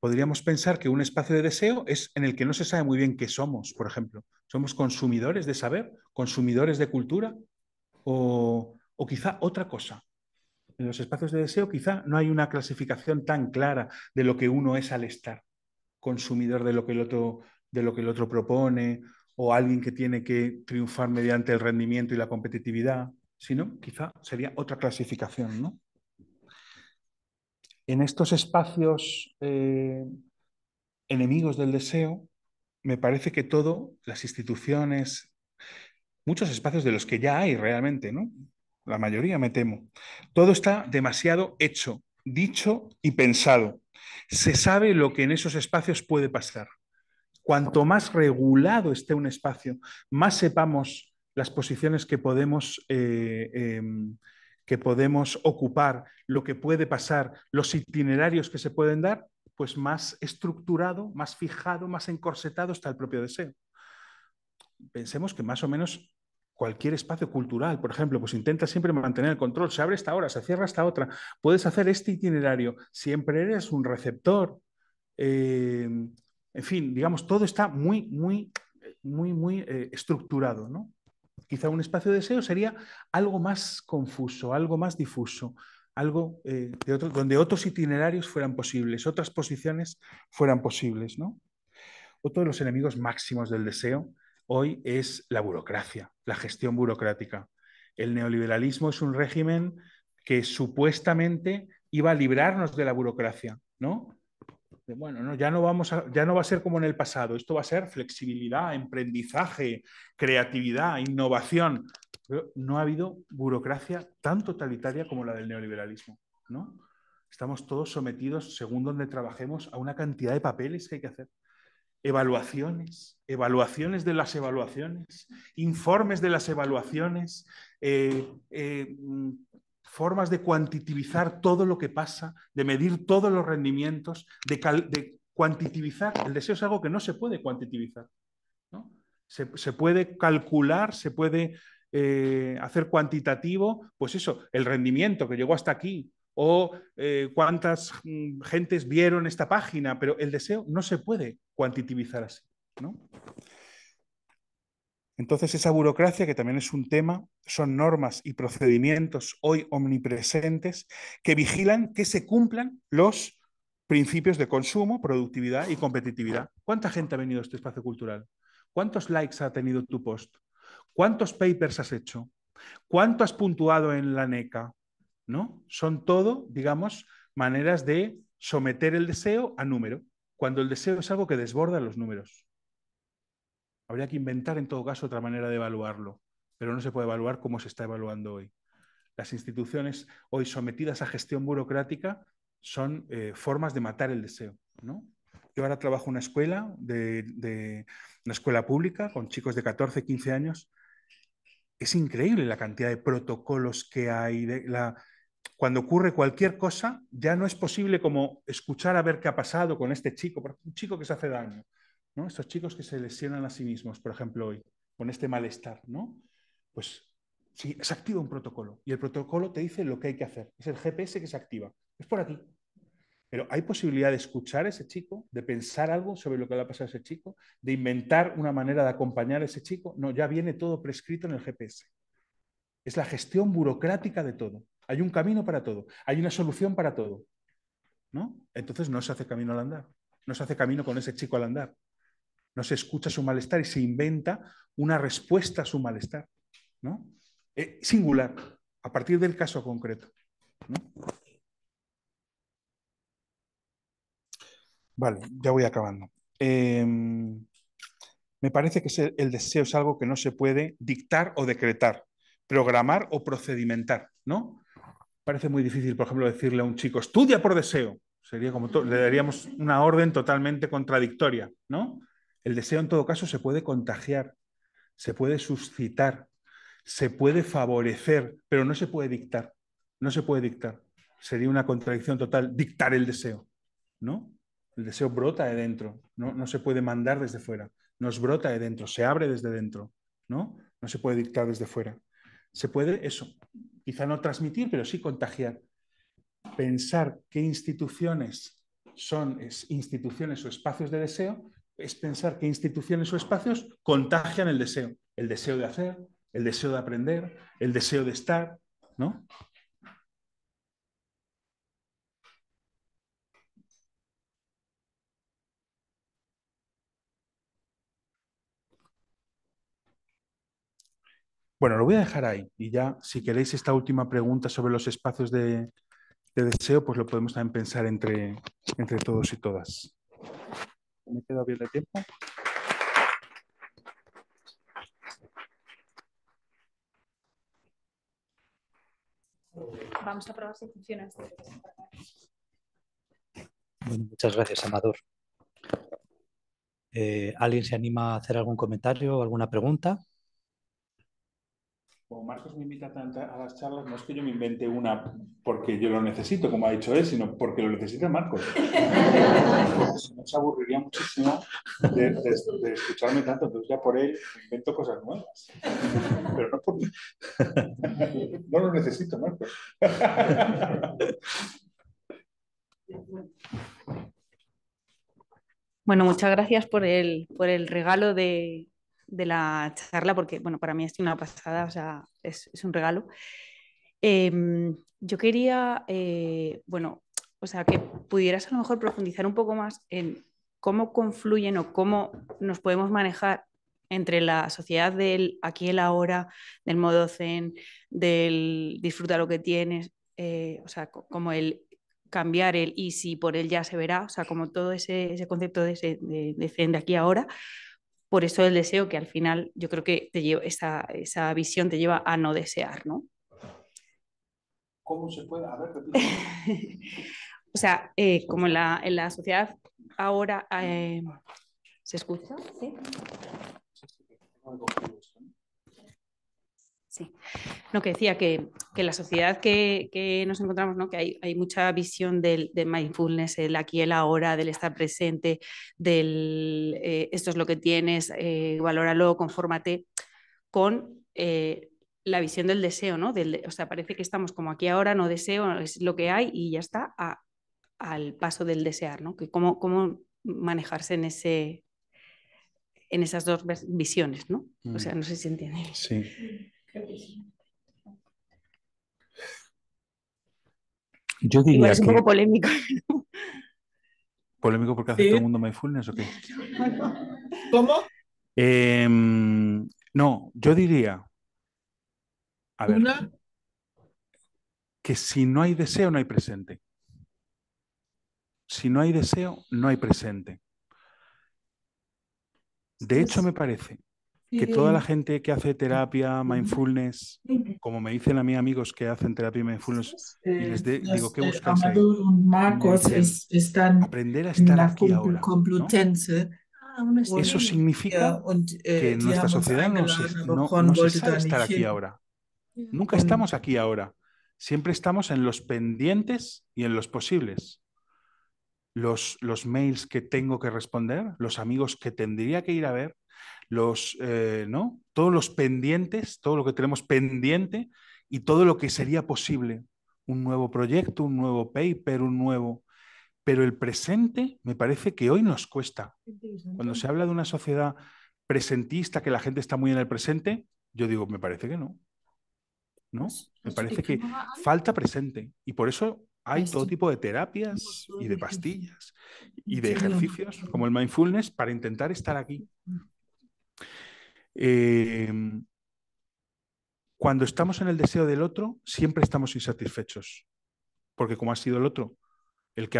Podríamos pensar que un espacio de deseo es en el que no se sabe muy bien qué somos, por ejemplo. ¿Somos consumidores de saber? ¿Consumidores de cultura? O, o quizá otra cosa. En los espacios de deseo quizá no hay una clasificación tan clara de lo que uno es al estar. Consumidor de lo que el otro, de lo que el otro propone o alguien que tiene que triunfar mediante el rendimiento y la competitividad, sino quizá sería otra clasificación. ¿no? En estos espacios eh, enemigos del deseo, me parece que todo, las instituciones, muchos espacios de los que ya hay realmente, ¿no? La mayoría, me temo. Todo está demasiado hecho, dicho y pensado. Se sabe lo que en esos espacios puede pasar. Cuanto más regulado esté un espacio, más sepamos las posiciones que podemos, eh, em, que podemos ocupar, lo que puede pasar, los itinerarios que se pueden dar, pues más estructurado, más fijado, más encorsetado está el propio deseo. Pensemos que más o menos cualquier espacio cultural, por ejemplo, pues intenta siempre mantener el control, se abre esta hora, se cierra esta otra, puedes hacer este itinerario, siempre eres un receptor, eh, en fin, digamos, todo está muy, muy, muy, muy eh, estructurado, ¿no? Quizá un espacio de deseo sería algo más confuso, algo más difuso, algo eh, de otro, donde otros itinerarios fueran posibles, otras posiciones fueran posibles, ¿no? Otro de los enemigos máximos del deseo hoy es la burocracia, la gestión burocrática. El neoliberalismo es un régimen que supuestamente iba a librarnos de la burocracia, ¿no? bueno, no, ya, no vamos ya no va a ser como en el pasado, esto va a ser flexibilidad, emprendizaje, creatividad, innovación. no ha habido burocracia tan totalitaria como la del neoliberalismo, ¿no? Estamos todos sometidos, según donde trabajemos, a una cantidad de papeles que hay que hacer. Evaluaciones, evaluaciones de las evaluaciones, informes de las evaluaciones, eh, eh, mm, formas de cuantitivizar todo lo que pasa, de medir todos los rendimientos, de, de cuantitivizar. El deseo es algo que no se puede cuantitivizar. ¿no? Se, puede calcular, se puede eh, hacer cuantitativo, pues eso, el rendimiento que llegó hasta aquí o eh, cuántas mm, gentes vieron esta página, pero el deseo no se puede cuantitivizar así. ¿no? Entonces, esa burocracia, que también es un tema, son normas y procedimientos hoy omnipresentes que vigilan que se cumplan los principios de consumo, productividad y competitividad. ¿Cuánta gente ha venido a este espacio cultural? ¿Cuántos likes ha tenido tu post? ¿Cuántos papers has hecho? ¿Cuánto has puntuado en la NECA? ¿No? Son todo, digamos, maneras de someter el deseo a número, cuando el deseo es algo que desborda los números. Habría que inventar en todo caso otra manera de evaluarlo, pero no se puede evaluar como se está evaluando hoy. Las instituciones hoy sometidas a gestión burocrática son eh, formas de matar el deseo. ¿no? Yo ahora trabajo en una escuela, una escuela pública con chicos de 14, 15 años. Es increíble la cantidad de protocolos que hay. Cuando ocurre cualquier cosa, ya no es posible como escuchar a ver qué ha pasado con este chico, un chico que se hace daño. Estos chicos que se lesionan a sí mismos, por ejemplo, hoy, con este malestar, ¿no? Pues sí, se activa un protocolo y el protocolo te dice lo que hay que hacer. Es el GPS que se activa. Es por aquí. Pero hay posibilidad de escuchar a ese chico, de pensar algo sobre lo que le ha pasado a ese chico, de inventar una manera de acompañar a ese chico. No, ya viene todo prescrito en el GPS. Es la gestión burocrática de todo. Hay un camino para todo. Hay una solución para todo. ¿no? Entonces no se hace camino al andar. No se hace camino con ese chico al andar no se escucha su malestar y se inventa una respuesta a su malestar. ¿no? Eh, singular, a partir del caso concreto. Vale, ya voy acabando. Em, me parece que el deseo es algo que no se puede dictar o decretar, programar o procedimentar, ¿no? Parece muy difícil, por ejemplo, decirle a un chico, estudia por deseo. Sería como le daríamos una orden totalmente contradictoria, ¿no? El deseo en todo caso se puede contagiar, se puede suscitar, se puede favorecer, pero no se puede dictar. No se puede dictar. Sería una contradicción total dictar el deseo, ¿no? El deseo brota de dentro, ¿no? no se puede mandar desde fuera, nos brota de dentro, se abre desde dentro, ¿no? No se puede dictar desde fuera. Se puede eso, quizá no transmitir, pero sí contagiar. Pensar qué instituciones son instituciones o espacios de deseo es pensar que instituciones o espacios contagian el deseo, el deseo de hacer, el deseo de aprender, el deseo de estar, ¿no? Bueno, lo voy a dejar ahí y ya si queréis esta última pregunta sobre los espacios de, deseo, pues lo podemos también pensar entre, entre todos y todas me quedo bien el tiempo. Vamos a probar si funciona este. Bueno, muchas gracias, Amador. Eh, ¿Alguien se anima a hacer algún comentario o alguna pregunta? como Marcos me invita tanto a las charlas, no es que yo me invente una porque yo lo necesito, como ha dicho él, sino porque lo necesita Marcos. Si no se aburriría muchísimo de, escucharme tanto, entonces ya por él invento cosas nuevas. Pero no por mí. No lo necesito, Marcos. Bueno, muchas gracias por el, por el regalo de, de la charla, porque bueno, para mí es una pasada, o sea, es, un regalo. Em, yo quería, eh, bueno, o sea, que pudieras a lo mejor profundizar un poco más en cómo confluyen o cómo nos podemos manejar entre la sociedad del aquí y el ahora, del modo zen, del disfruta lo que tienes, eh, o sea, como el cambiar el y si por él ya se verá, o sea, como todo ese, concepto de, de zen de aquí a ahora, por eso el deseo que al final yo creo que te lleva, esa, visión te lleva a no desear, ¿no? ¿Cómo se puede? A ver, o sea, eh, como en la, en la, sociedad ahora eh, se escucha, ¿sí? No, que decía que, la sociedad que, nos encontramos, ¿no? que hay, mucha visión del, mindfulness, el aquí, el ahora, del estar presente, del eh, esto es lo que tienes, eh, valóralo, confórmate, con eh, la visión del deseo, ¿no? Del, o sea, parece que estamos como aquí ahora, no deseo, es lo que hay y ya está, al paso del desear, ¿no? Que cómo, cómo manejarse en ese en esas dos visiones, ¿no? O mm. sea, no sé si entiende. Sí. Yo diría que es un poco polémico. ¿Polémico porque hace todo el mundo mindfulness o qué? ¿Cómo? Em, no, yo diría. A ver. Que si no hay deseo, no hay presente. Si no hay deseo, no hay presente. De hecho, me parece que toda la gente que hace terapia, mindfulness, como me dicen a mí amigos que hacen terapia mindfulness, y les digo, ¿qué buscáis están aprender a estar aquí ahora. Complutense. Ah, Eso significa eh, que en nuestra sociedad no se, no, estar aquí ahora. Nunca estamos aquí ahora. Siempre estamos en los pendientes y en los posibles. Los, los mails que tengo que responder, los amigos que tendría que ir a ver, los, eh, todos los pendientes, todo lo que tenemos pendiente y todo lo que sería posible. Un nuevo proyecto, un nuevo paper, un nuevo... Pero el presente me parece que hoy nos cuesta. Cuando se habla de una sociedad presentista, que la gente está muy en el presente, yo digo, me parece que no. ¿No? Pues, pues, me parece que falta presente. Y por eso hay pues todo tipo de terapias y de pastillas y de ejercicios como el mindfulness para intentar estar aquí. Mm. Em, cuando estamos en el deseo del otro, siempre estamos insatisfechos, porque como ha sido el otro, el que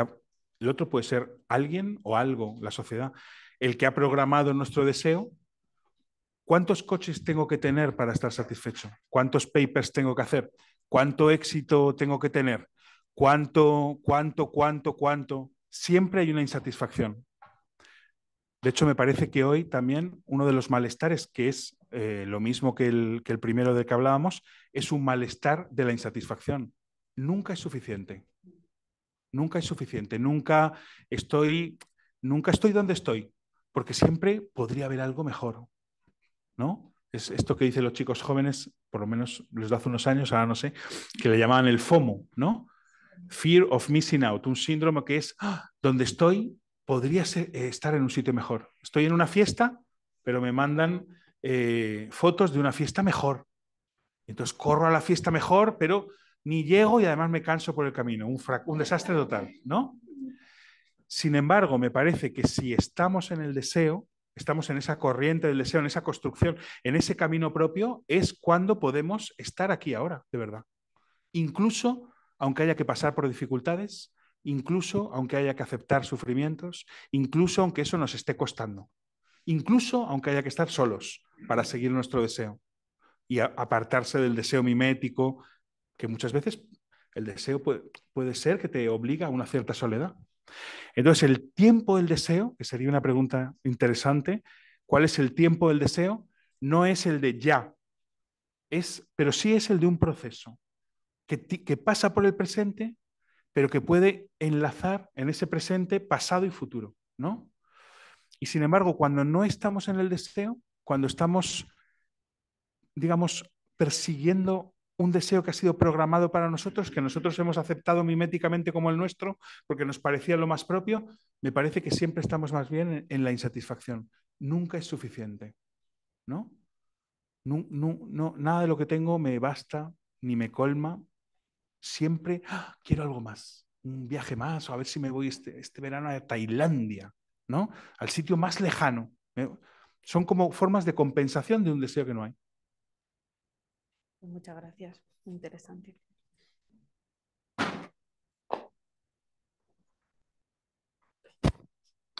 el otro puede ser alguien o algo, la sociedad, el que ha programado nuestro deseo. ¿Cuántos coches tengo que tener para estar satisfecho? ¿Cuántos papers tengo que hacer? ¿Cuánto éxito tengo que tener? ¿Cuánto, cuánto, cuánto, cuánto? Siempre hay una insatisfacción. De hecho, me parece que hoy también uno de los malestares, que es eh, lo mismo que el, primero del que hablábamos, es un malestar de la insatisfacción. Nunca es suficiente. Nunca es suficiente. Nunca estoy, nunca estoy donde estoy, porque siempre podría haber algo mejor. ¿No? Es esto que dicen los chicos jóvenes, por lo menos les hace unos años, ahora no sé, que le llamaban el FOMO, ¿no? Fear of Missing Out, un síndrome que es ¡ah! donde estoy podría eh, estar en un sitio mejor. Estoy en una fiesta, pero me mandan eh, fotos de una fiesta mejor. Entonces corro a la fiesta mejor, pero ni llego y además me canso por el camino. Un, un desastre total, ¿no? Sin embargo, me parece que si estamos en el deseo, estamos en esa corriente del deseo, en esa construcción, en ese camino propio, es cuando podemos estar aquí ahora, de verdad. Incluso aunque haya que pasar por dificultades, incluso aunque haya que aceptar sufrimientos, incluso aunque eso nos esté costando, incluso aunque haya que estar solos para seguir nuestro deseo y apartarse del deseo mimético, que muchas veces el deseo puede, ser que te obliga a una cierta soledad. Entonces, el tiempo del deseo, que sería una pregunta interesante, ¿cuál es el tiempo del deseo? No es el de ya, es, pero sí es el de un proceso que pasa por el presente pero que puede enlazar en ese presente pasado y futuro, ¿no? Y sin embargo, cuando no estamos en el deseo, cuando estamos, digamos, persiguiendo un deseo que ha sido programado para nosotros, que nosotros hemos aceptado miméticamente como el nuestro, porque nos parecía lo más propio, me parece que siempre estamos más bien en, la insatisfacción. Nunca es suficiente, ¿no? nada de lo que tengo me basta, ni me colma, Siempre ah, quiero algo más, un viaje más, o a ver si me voy este, este verano a Tailandia, ¿no? Al sitio más lejano. ¿eh? Son como formas de compensación de un deseo que no hay. Muchas gracias, interesante.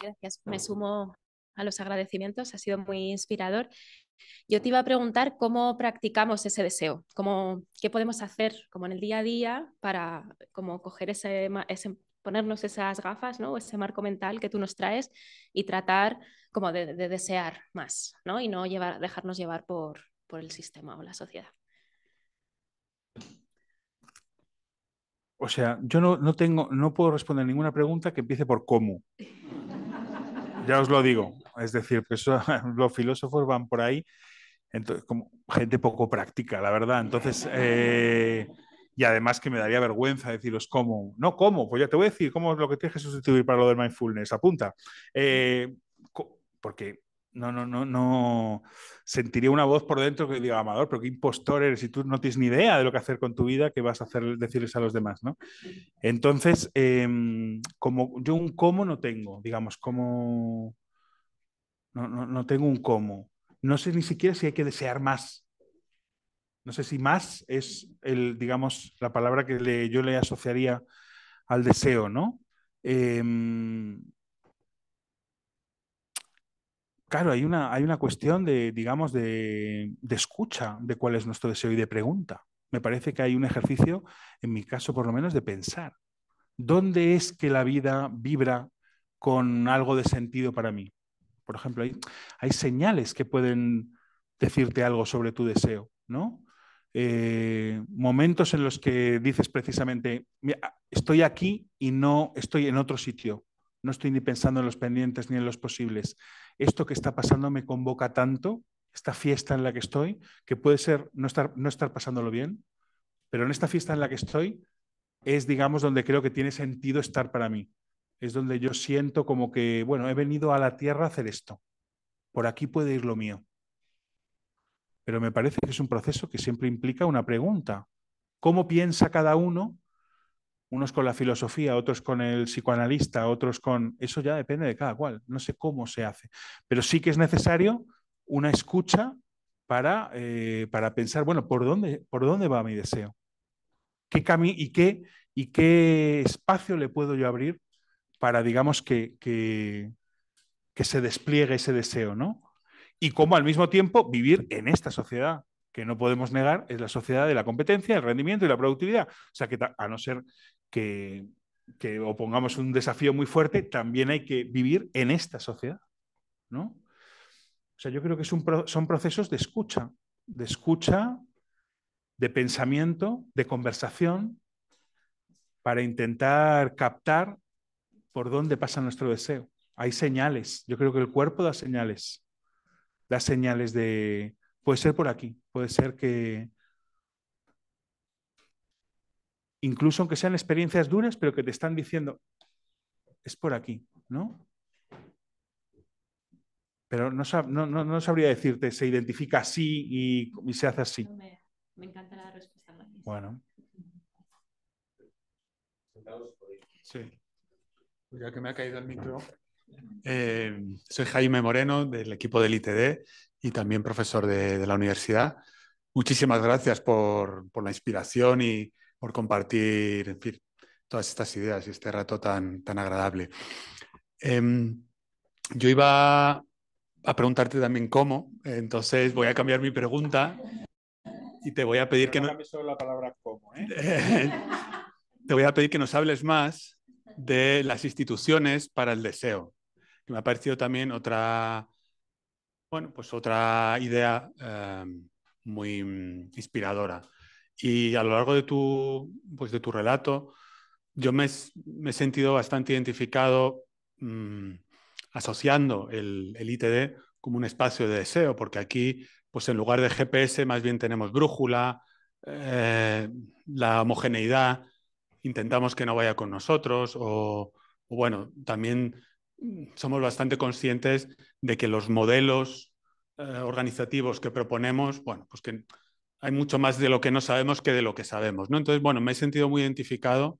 Gracias, me sumo a los agradecimientos, ha sido muy inspirador. Yo te iba a preguntar cómo practicamos ese deseo, qué podemos hacer como en el día a día para como ese, ponernos esas gafas, ¿no? ese marco mental que tú nos traes y tratar como de, desear más, Y no llevar, dejarnos llevar por, por el sistema o la sociedad. O sea, yo no, no, tengo, no puedo responder ninguna pregunta que empiece por cómo ya os lo digo. Es decir, pues, los filósofos van por ahí, entonces, como gente poco práctica, la verdad. Entonces, eh, y además que me daría vergüenza deciros cómo. No, cómo, pues ya te voy a decir cómo es lo que tienes que sustituir para lo del mindfulness. Apunta. Eh, porque no, no, no, no sentiría una voz por dentro que diga, Amador, pero qué impostor eres y tú no tienes ni idea de lo que hacer con tu vida, que vas a hacer decirles a los demás, ¿no? Entonces, em, como yo un cómo no tengo, digamos, como no, tengo un cómo. No sé ni siquiera si hay que desear más. No sé si más es el, digamos, la palabra que yo le asociaría al deseo, ¿no? Em, Claro, hay una, hay una cuestión de, digamos, de, escucha de cuál es nuestro deseo y de pregunta. Me parece que hay un ejercicio, en mi caso por lo menos, de pensar. ¿Dónde es que la vida vibra con algo de sentido para mí? Por ejemplo, hay, señales que pueden decirte algo sobre tu deseo, ¿no? Eh, momentos en los que dices precisamente, estoy aquí y no estoy en otro sitio no estoy ni pensando en los pendientes ni en los posibles. Esto que está pasando me convoca tanto, esta fiesta en la que estoy, que puede ser no estar, no estar pasándolo bien, pero en esta fiesta en la que estoy es, digamos, donde creo que tiene sentido estar para mí. Es donde yo siento como que, bueno, he venido a la tierra a hacer esto. Por aquí puede ir lo mío. Pero me parece que es un proceso que siempre implica una pregunta. ¿Cómo piensa cada uno unos con la filosofía, otros con el psicoanalista, otros con... Eso ya depende de cada cual, no sé cómo se hace, pero sí que es necesario una escucha para, eh, para pensar, bueno, ¿por dónde, ¿por dónde va mi deseo? ¿Qué y, qué, ¿Y qué espacio le puedo yo abrir para, digamos, que, que, que se despliegue ese deseo, ¿no? Y cómo al mismo tiempo vivir en esta sociedad, que no podemos negar es la sociedad de la competencia, el rendimiento y la productividad. O sea que a no ser que, que pongamos un desafío muy fuerte, también hay que vivir en esta sociedad. ¿no? O sea, yo creo que es son procesos de escucha, de escucha, de pensamiento, de conversación, para intentar captar por dónde pasa nuestro deseo. Hay señales, yo creo que el cuerpo da señales, da señales de, puede ser por aquí, puede ser que incluso aunque sean experiencias duras, pero que te están diciendo, es por aquí, ¿no? Pero no, no, sabría decirte, se identifica así y, se hace así. Me, encanta la respuesta. Bueno. Sí. Pues ya que me ha caído el micro. Eh, soy Jaime Moreno, del equipo del ITD y también profesor de, la universidad. Muchísimas gracias por la inspiración y, por compartir, todas estas ideas y este rato tan, tan agradable. Em, yo iba a preguntarte también cómo, entonces voy a cambiar mi pregunta y te voy a pedir que no... ¿eh? te voy a pedir que nos hables más de las instituciones para el deseo, que me ha parecido también otra, bueno, pues otra idea em, muy mm, inspiradora y a lo largo de tu, pues de tu relato, yo me, he sentido bastante identificado mm, asociando el, el, ITD como un espacio de deseo, porque aquí, pues en lugar de GPS, más bien tenemos brújula, eh, la homogeneidad, intentamos que no vaya con nosotros, o, bueno, también mm, somos bastante conscientes de que los modelos eh, organizativos que proponemos, bueno, pues que hay mucho más de lo que no sabemos que de lo que sabemos, ¿no? Entonces, bueno, me he sentido muy identificado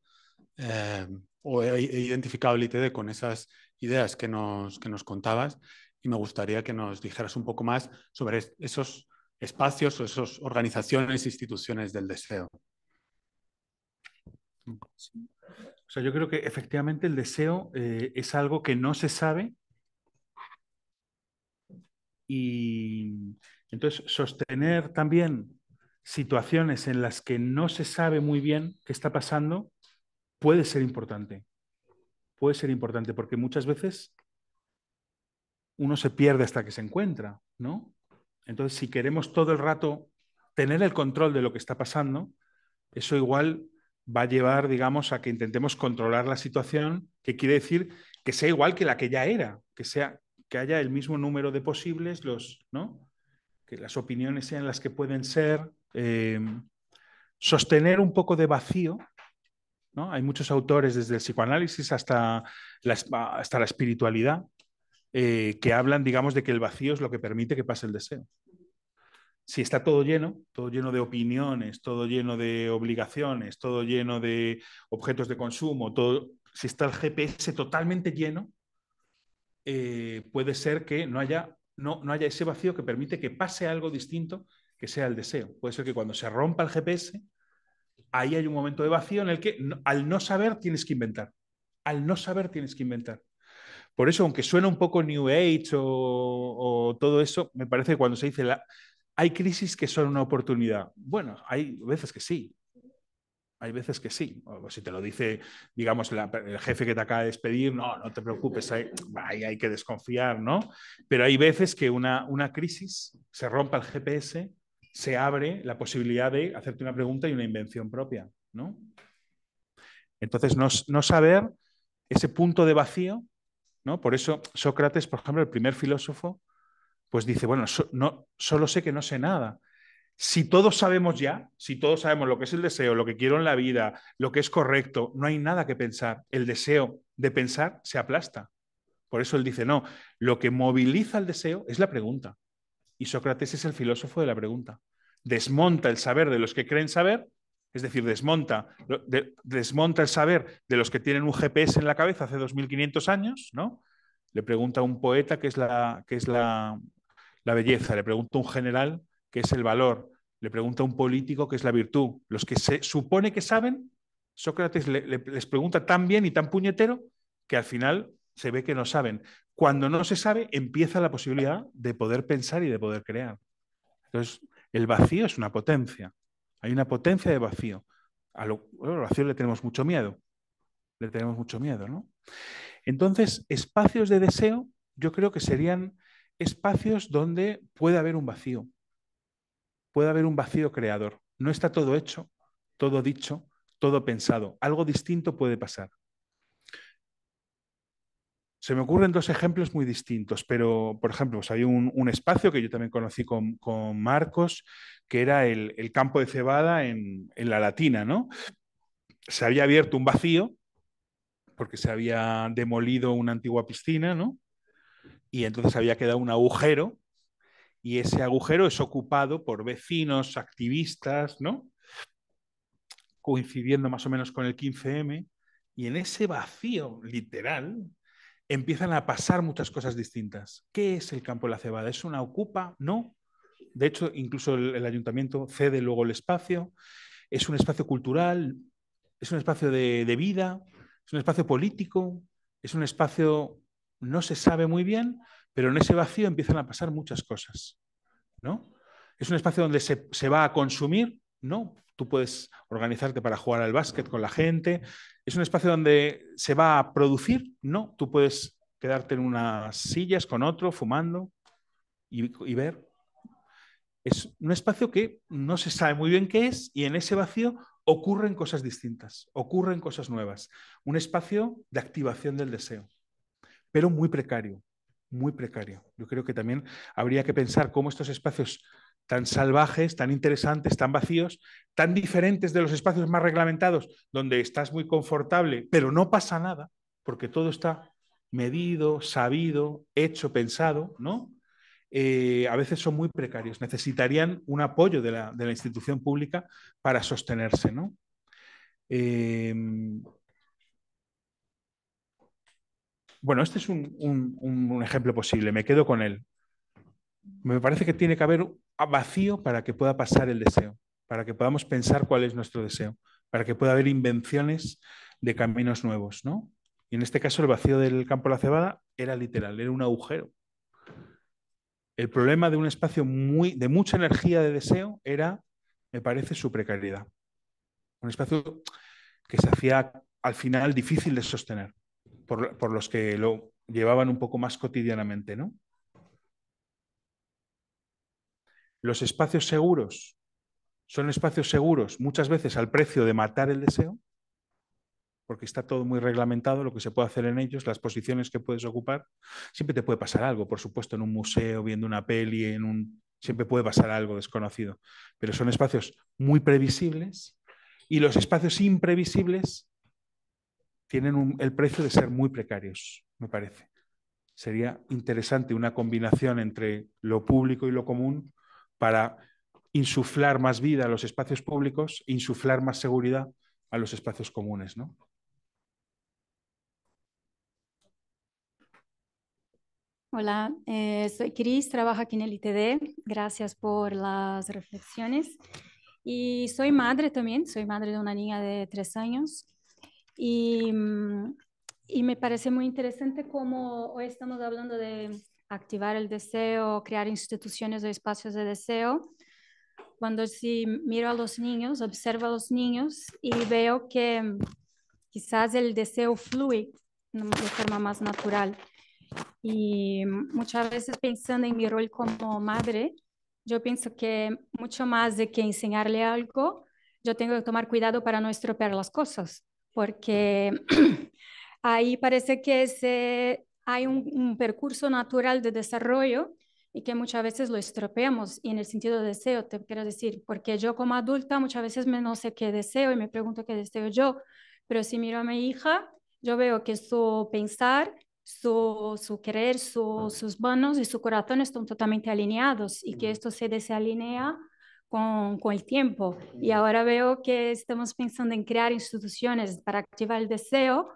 eh, o he, identificado el ITD con esas ideas que nos, nos contabas y me gustaría que nos dijeras un poco más sobre esos espacios o esas organizaciones, instituciones del deseo. O sea, yo creo que efectivamente el deseo eh, es algo que no se sabe y entonces sostener también situaciones en las que no se sabe muy bien qué está pasando puede ser importante. Puede ser importante porque muchas veces uno se pierde hasta que se encuentra, ¿no? Entonces, si queremos todo el rato tener el control de lo que está pasando, eso igual va a llevar, digamos, a que intentemos controlar la situación, que quiere decir que sea igual que la que ya era, que sea que haya el mismo número de posibles, los, ¿no? Que las opiniones sean las que pueden ser, Em, sostener un poco de vacío. Hay muchos autores, desde el psicoanálisis hasta la, hasta la espiritualidad, eh, que hablan, digamos, de que el vacío es lo que permite que pase el deseo. Si está todo lleno, todo lleno de opiniones, todo lleno de obligaciones, todo lleno de objetos de consumo, todo, si está el GPS totalmente lleno, eh, puede ser que no haya, no haya ese vacío que permite que pase algo distinto que sea el deseo. Puede ser que cuando se rompa el GPS, ahí hay un momento de vacío en el que al no saber tienes que inventar. Al no saber tienes que inventar. Por eso, aunque suena un poco New Age o, todo eso, me parece que cuando se dice la, hay crisis que son una oportunidad. Bueno, hay veces que sí. Hay veces que sí. O si te lo dice, digamos, el jefe que te acaba de despedir, no, no te preocupes, ahí hay, que desconfiar, ¿no? Pero hay veces que una, una crisis se rompa el GPS se abre la posibilidad de hacerte una pregunta y una invención propia. ¿no? Entonces, no, saber ese punto de vacío, ¿no? por eso Sócrates, por ejemplo, el primer filósofo, pues dice, bueno, no, solo sé que no sé nada. Si todos sabemos ya, si todos sabemos lo que es el deseo, lo que quiero en la vida, lo que es correcto, no hay nada que pensar. El deseo de pensar se aplasta. Por eso él dice, no, lo que moviliza el deseo es la pregunta. Y Sócrates es el filósofo de la pregunta. Desmonta el saber de los que creen saber, es decir, desmonta, desmonta el saber de los que tienen un GPS en la cabeza hace 2500 años, ¿no? Le pregunta a un poeta qué es, la, es la, belleza, le pregunta a un general qué es el valor, le pregunta a un político qué es la virtud. Los que se supone que saben, Sócrates les pregunta tan bien y tan puñetero que al final se ve que no saben. Cuando no se sabe, empieza la posibilidad de poder pensar y de poder crear. Entonces, el vacío es una potencia. Hay una potencia de vacío. A lo, vacío le tenemos mucho miedo. Le tenemos mucho miedo, ¿no? Entonces, espacios de deseo, yo creo que serían espacios donde puede haber un vacío. Puede haber un vacío creador. No está todo hecho, todo dicho, todo pensado. Algo distinto puede pasar. Se me ocurren dos ejemplos muy distintos, pero por ejemplo, pues hay un, espacio que yo también conocí con, Marcos, que era el, campo de cebada en, en la Latina, ¿no? Se había abierto un vacío porque se había demolido una antigua piscina, ¿no? Y entonces había quedado un agujero y ese agujero es ocupado por vecinos, activistas, ¿no? Coincidiendo más o menos con el 15M y en ese vacío literal empiezan a pasar muchas cosas distintas. ¿Qué es el campo de la cebada? ¿Es una ocupa? No. De hecho, incluso el, ayuntamiento cede luego el espacio. Es un espacio cultural, es un espacio de, vida, es un espacio político, es un espacio, no se sabe muy bien, pero en ese vacío empiezan a pasar muchas cosas. ¿no? ¿Es un espacio donde se, se, va a consumir? No, Tú puedes organizarte para jugar al básquet con la gente. ¿Es un espacio donde se va a producir? No, tú puedes quedarte en unas sillas con otro, fumando y, ver. Es un espacio que no se sabe muy bien qué es y en ese vacío ocurren cosas distintas, ocurren cosas nuevas. Un espacio de activación del deseo, pero muy precario, muy precario. Yo creo que también habría que pensar cómo estos espacios tan salvajes, tan interesantes, tan vacíos, tan diferentes de los espacios más reglamentados, donde estás muy confortable, pero no pasa nada, porque todo está medido, sabido, hecho, pensado, ¿no? Eh, a veces son muy precarios, necesitarían un apoyo de la, institución pública para sostenerse, ¿no? Em, bueno, este es un, ejemplo posible, me quedo con él me parece que tiene que haber vacío para que pueda pasar el deseo, para que podamos pensar cuál es nuestro deseo, para que pueda haber invenciones de caminos nuevos, ¿no? Y en este caso el vacío del campo de la cebada era literal, era un agujero. El problema de un espacio muy, de mucha energía de deseo era, me parece, su precariedad. Un espacio que se hacía al final difícil de sostener por, por los que lo llevaban un poco más cotidianamente, ¿no? Los espacios seguros son espacios seguros muchas veces al precio de matar el deseo, porque está todo muy reglamentado, lo que se puede hacer en ellos, las posiciones que puedes ocupar. Siempre te puede pasar algo, por supuesto, en un museo, viendo una peli, en un... siempre puede pasar algo desconocido, pero son espacios muy previsibles y los espacios imprevisibles tienen el precio de ser muy precarios, me parece. Sería interesante una combinación entre lo público y lo común para insuflar más vida a los espacios públicos, insuflar más seguridad a los espacios comunes. ¿no? Hola, eh, soy Cris, trabajo aquí en el ITD. Gracias por las reflexiones. Y soy madre también, soy madre de una niña de tres años. Y, mm, y me parece muy interesante cómo hoy estamos hablando de activar el deseo, crear instituciones o espacios de deseo. Cuando si miro a los niños, observo a los niños y veo que mm, quizás el deseo fluye de forma más natural. Y mm, muchas veces pensando en mi rol como madre, yo pienso que mucho más de que enseñarle algo, yo tengo que tomar cuidado para no estropear las cosas, porque ahí parece que se hay un, percurso natural de desarrollo y que muchas veces lo estropeamos y en el sentido de deseo, te quiero decir, porque yo como adulta muchas veces no sé qué deseo y me pregunto qué deseo yo, pero si miro a mi hija, yo veo que su pensar, su, su querer, sus manos y su corazón están totalmente alineados y que esto se desalinea con, con el tiempo. Y ahora veo que estamos pensando en crear instituciones para activar el deseo,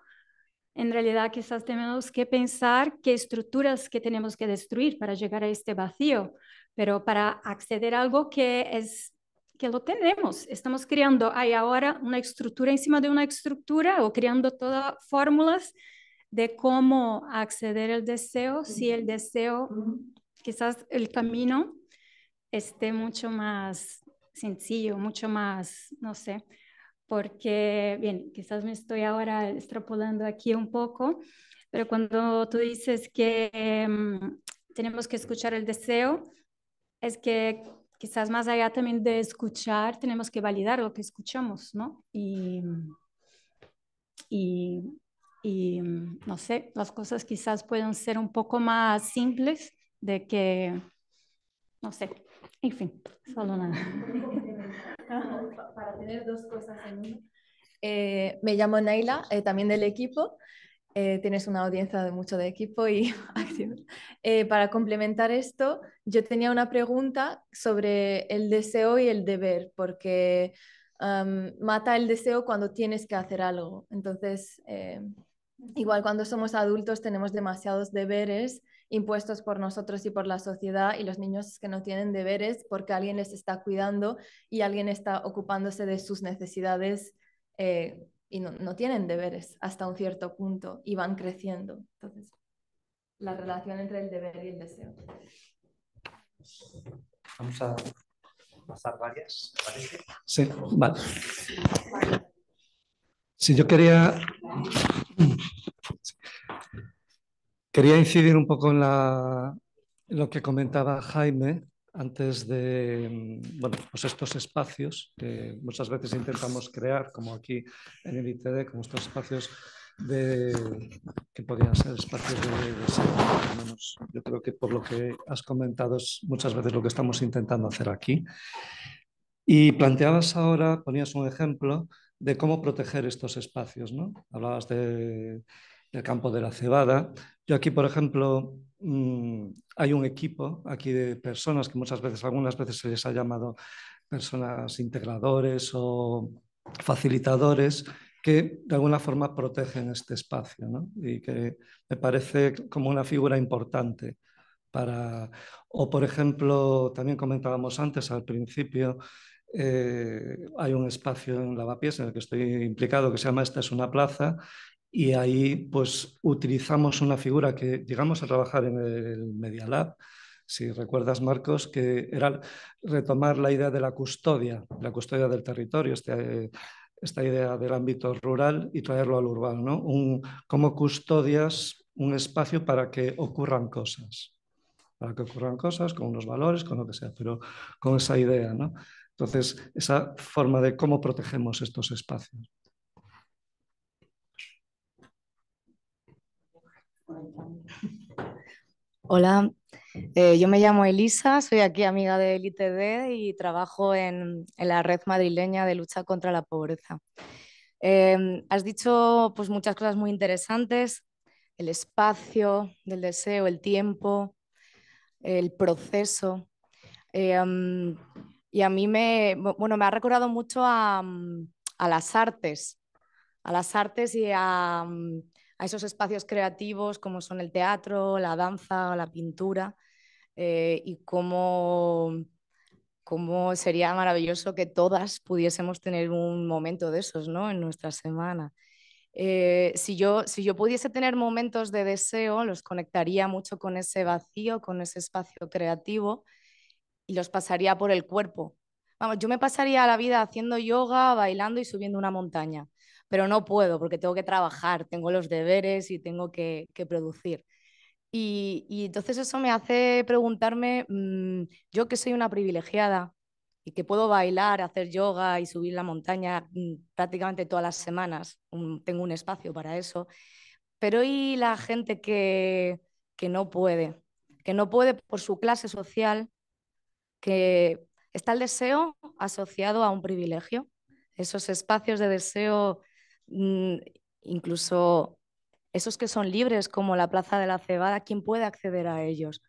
en realidad quizás tenemos que pensar qué estructuras que tenemos que destruir para llegar a este vacío, pero para acceder a algo que es que lo tenemos, estamos creando, hay ahora una estructura encima de una estructura o creando todas fórmulas de cómo acceder al deseo, si el deseo, quizás el camino esté mucho más sencillo, mucho más, no sé, porque, bien, quizás me estoy ahora extrapolando aquí un poco, pero cuando tú dices que em, tenemos que escuchar el deseo, es que quizás más allá también de escuchar, tenemos que validar lo que escuchamos, ¿no? Y, y, y mm, no sé, las cosas quizás pueden ser un poco más simples de que, no sé, en fin, solo nada. para tener dos cosas en eh, me llamo Naila, eh, también del equipo. Eh, tienes una audiencia de mucho de equipo y para complementar esto, yo tenía una pregunta sobre el deseo y el deber, porque mata el deseo cuando tienes que hacer algo. Entonces, igual cuando somos adultos tenemos demasiados deberes impuestos por nosotros y por la sociedad y los niños que no tienen deberes porque alguien les está cuidando y alguien está ocupándose de sus necesidades eh, y no, tienen deberes hasta un cierto punto y van creciendo. Entonces, la relación entre el deber y el deseo. Vamos a pasar varias. Sí, vale. Si yo quería... Quería incidir un poco en, lo que comentaba Jaime antes de mm, pues estos espacios que muchas veces intentamos crear, como aquí en el ITD, como estos espacios de, que podrían ser espacios de, yo creo que por lo que has comentado es muchas veces lo que estamos intentando hacer aquí. Y planteabas ahora, ponías un ejemplo de cómo proteger estos espacios, ¿no? Hablabas del campo de la cebada yo aquí, por ejemplo, mm, hay un equipo aquí de personas que muchas veces, algunas veces se les ha llamado personas integradores o facilitadores que de alguna forma protegen este espacio y que me parece como una figura importante para, o por ejemplo, también comentábamos antes al principio, eh, hay un espacio en Lavapiés en el que estoy implicado que se llama Esta es una plaza y ahí pues utilizamos una figura que llegamos a trabajar en el Media Lab, si recuerdas Marcos, que era retomar la idea de la custodia, la custodia del territorio, este, esta idea del ámbito rural y traerlo al urbano, ¿no? Un, cómo custodias un espacio para que ocurran cosas, para que ocurran cosas con unos valores, con lo que sea, pero con esa idea, ¿no? Entonces, esa forma de cómo protegemos estos espacios. Hola, eh, yo me llamo Elisa, soy aquí amiga del ITD y trabajo en, la red madrileña de lucha contra la pobreza. Em, has dicho pues, muchas cosas muy interesantes, el espacio del deseo, el tiempo, el proceso. Em, y a mí me, bueno, me ha recordado mucho a, a las artes, a las artes y a, esos espacios creativos como son el teatro, la danza o la pintura eh, y cómo, sería maravilloso que todas pudiésemos tener un momento de esos ¿no? en nuestra semana. Eh, si, yo, si yo pudiese tener momentos de deseo, los conectaría mucho con ese vacío, con ese espacio creativo y los pasaría por el cuerpo. yo me pasaría la vida haciendo yoga, bailando y subiendo una montaña pero no puedo porque tengo que trabajar, tengo los deberes y tengo que, producir. Y, y, entonces eso me hace preguntarme, mm, yo que soy una privilegiada y que puedo bailar, hacer yoga y subir la montaña mm, prácticamente todas las semanas, tengo un espacio para eso, pero ¿y la gente que, que no puede? Que no puede por su clase social, que está el deseo asociado a un privilegio, esos espacios de deseo Mm, incluso esos que son libres, como la Plaza de la Cebada, ¿quién puede acceder a ellos?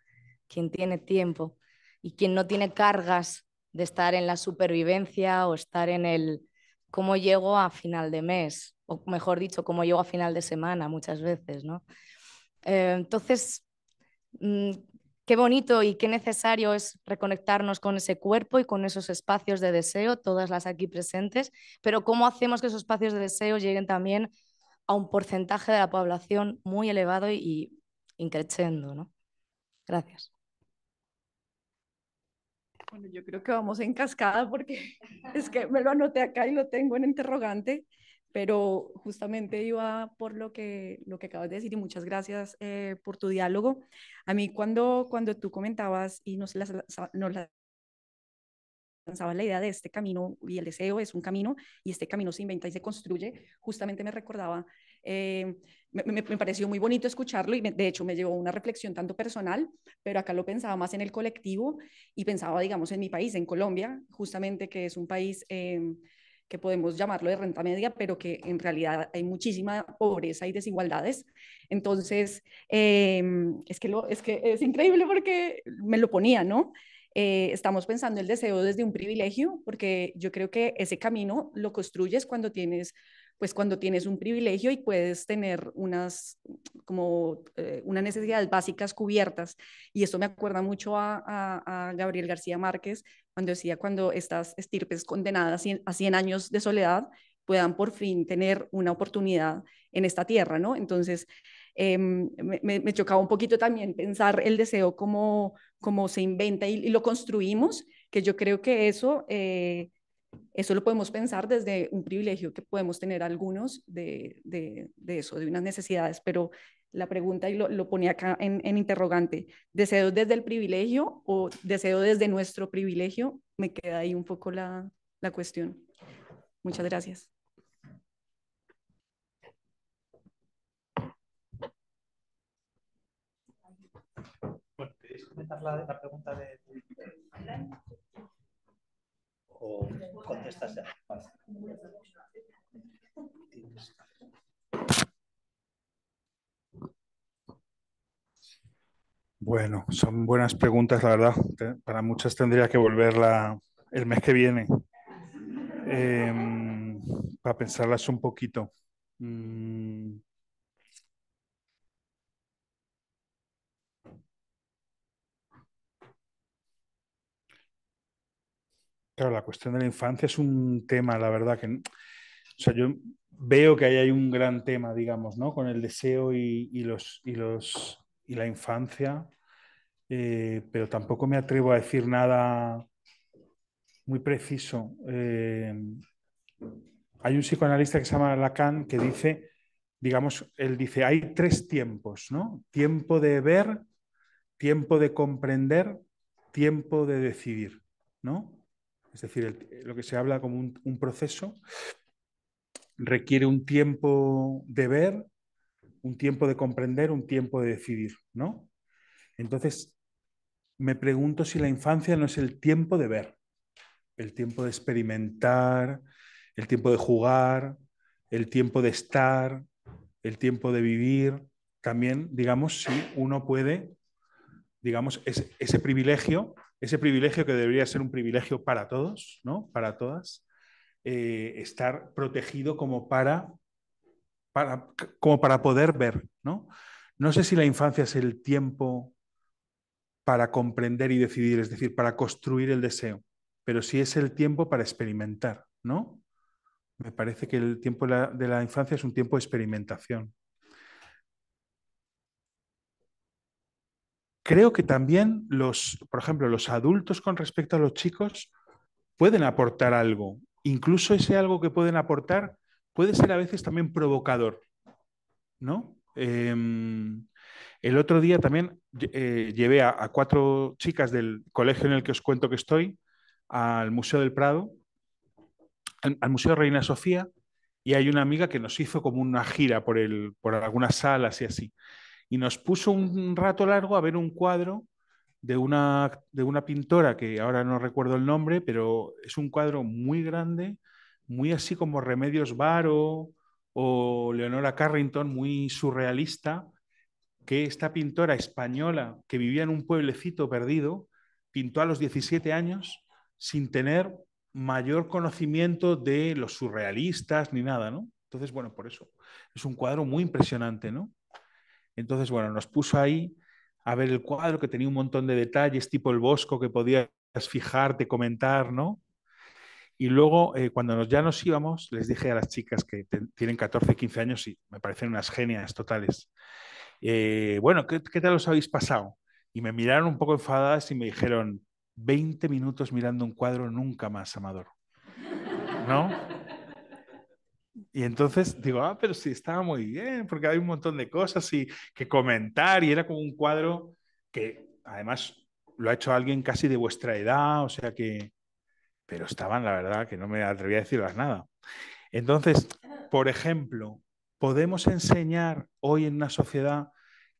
Quien tiene tiempo y quien no tiene cargas de estar en la supervivencia o estar en el cómo llego a final de mes, o mejor dicho, cómo llego a final de semana muchas veces, ¿no? Eh, entonces, mm, qué bonito y qué necesario es reconectarnos con ese cuerpo y con esos espacios de deseo, todas las aquí presentes, pero cómo hacemos que esos espacios de deseo lleguen también a un porcentaje de la población muy elevado y, y ¿no? Gracias. Bueno, yo creo que vamos en cascada porque es que me lo anoté acá y lo tengo en interrogante pero justamente iba por lo que, lo que acabas de decir y muchas gracias eh, por tu diálogo. A mí cuando, cuando tú comentabas y nos, las, lanzabas la idea de este camino y el deseo es un camino y este camino se inventa y se construye, justamente me recordaba, eh, me, pareció muy bonito escucharlo y de hecho me llevó a una reflexión tanto personal, pero acá lo pensaba más en el colectivo y pensaba, digamos, en mi país, en Colombia, justamente que es un país... Em, que podemos llamarlo de renta media, pero que en realidad hay muchísima pobreza y desigualdades. Entonces, em, es, que lo, es que es increíble porque me lo ponía, ¿no? Eh, estamos pensando el deseo desde un privilegio, porque yo creo que ese camino lo construyes cuando tienes, pues cuando tienes un privilegio y puedes tener unas, como, eh, unas necesidades básicas cubiertas. Y esto me acuerda mucho a, a Gabriel García Márquez cuando decía cuando estas estirpes condenadas a 100 años de soledad puedan por fin tener una oportunidad en esta tierra, ¿no? Entonces, em, me, me, chocaba un poquito también pensar el deseo como, como se inventa y, lo construimos, que yo creo que eso, eh, eso lo podemos pensar desde un privilegio que podemos tener algunos de, de, de eso, de unas necesidades, pero la pregunta y lo, lo ponía acá en, en, interrogante. ¿Deseo desde el privilegio o deseo desde nuestro privilegio? Me queda ahí un poco la, la cuestión. Muchas gracias. comentar la, pregunta de... o contestas ya? Bueno, son buenas preguntas, la verdad. Para muchas tendría que volverla el mes que viene em, para pensarlas un poquito. Mm. Claro, la cuestión de la infancia es un tema, la verdad, que o sea, yo veo que ahí hay un gran tema, digamos, ¿no? Con el deseo y los, y los y la infancia, eh, pero tampoco me atrevo a decir nada muy preciso. Eh, hay un psicoanalista que se llama Lacan que dice, digamos, él dice, hay tres tiempos, ¿no? Tiempo de ver, tiempo de comprender, tiempo de decidir, ¿no? Es decir, lo que se habla como un, un proceso requiere un tiempo de ver, un tiempo de comprender, un tiempo de decidir, ¿no? Entonces, me pregunto si la infancia no es el tiempo de ver, el tiempo de experimentar, el tiempo de jugar, el tiempo de estar, el tiempo de vivir. También, digamos, si uno puede, digamos, ese privilegio, ese privilegio que debería ser un privilegio para todos, ¿no? Para todas, eh, estar protegido como para como para poder ver, ¿no? No sé si la infancia es el tiempo para comprender y decidir, es decir, para construir el deseo, pero sí es el tiempo para experimentar, ¿no? Me parece que el tiempo de la, de la infancia es un tiempo de experimentación. Creo que también los, por ejemplo, los adultos con respecto a los chicos pueden aportar algo. Incluso ese algo que pueden aportar puede ser a veces también provocador, ¿no? Em, el otro día también eh, llevé a, cuatro chicas del colegio en el que os cuento que estoy al Museo del Prado, al, Museo Reina Sofía, y hay una amiga que nos hizo como una gira por, el, por algunas salas y así. Y nos puso un rato largo a ver un cuadro de de una pintora que ahora no recuerdo el nombre, pero es un cuadro muy grande muy así como Remedios Varo o Leonora Carrington, muy surrealista, que esta pintora española que vivía en un pueblecito perdido, pintó a los 17 años sin tener mayor conocimiento de los surrealistas ni nada, ¿no? Entonces, bueno, por eso es un cuadro muy impresionante, ¿no? Entonces, bueno, nos puso ahí a ver el cuadro que tenía un montón de detalles, tipo el bosco que podías fijarte, comentar, ¿no? Y luego, eh, cuando ya nos íbamos, les dije a las chicas que tienen 14, 15 años y me parecen unas genias totales. Eh, bueno, ¿qué, ¿qué tal os habéis pasado? Y me miraron un poco enfadadas y me dijeron, 20 minutos mirando un cuadro, nunca más, Amador. ¿No? Y entonces digo, ah, pero sí, estaba muy bien, porque hay un montón de cosas y que comentar, y era como un cuadro que además lo ha hecho alguien casi de vuestra edad, o sea que, pero estaban, la verdad, que no me atrevía a decirlas nada. Entonces, por ejemplo, podemos enseñar hoy en una sociedad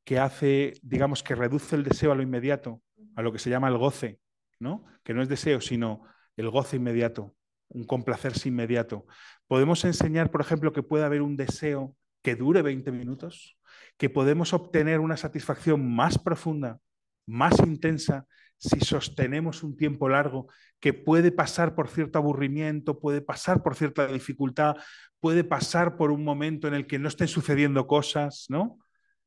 que hace, digamos, que reduce el deseo a lo inmediato, a lo que se llama el goce, ¿no? Que no es deseo, sino el goce inmediato, un complacerse inmediato. Podemos enseñar, por ejemplo, que puede haber un deseo que dure 20 minutos, que podemos obtener una satisfacción más profunda, más intensa, si sostenemos un tiempo largo que puede pasar por cierto aburrimiento, puede pasar por cierta dificultad, puede pasar por un momento en el que no estén sucediendo cosas, ¿no?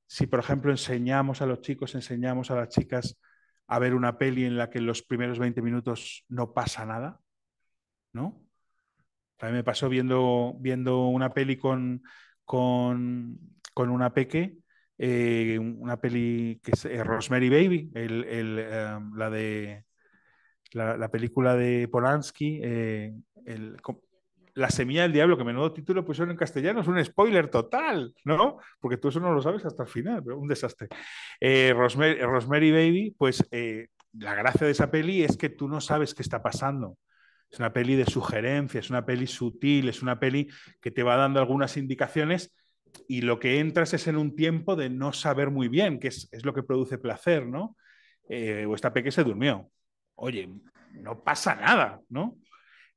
Si, por ejemplo, enseñamos a los chicos, enseñamos a las chicas a ver una peli en la que en los primeros 20 minutos no pasa nada, ¿no? A me pasó viendo, viendo una peli con, con, con una peque eh, una peli que es eh, Rosemary Baby, em, la de la, película de Polanski, eh, La semilla del diablo, que menudo título pues pusieron en castellano, es un spoiler total, ¿no? Porque tú eso no lo sabes hasta el final, pero un desastre. Rosemary, Rosemary, Baby, pues la gracia de esa peli es que tú no sabes qué está pasando. Es una peli de sugerencia, es una peli sutil, es una peli que te va dando algunas indicaciones y lo que entras es en un tiempo de no saber muy bien, qué es, lo que produce placer, ¿no? Eh, o esta peque se durmió. Oye, no pasa nada, ¿no?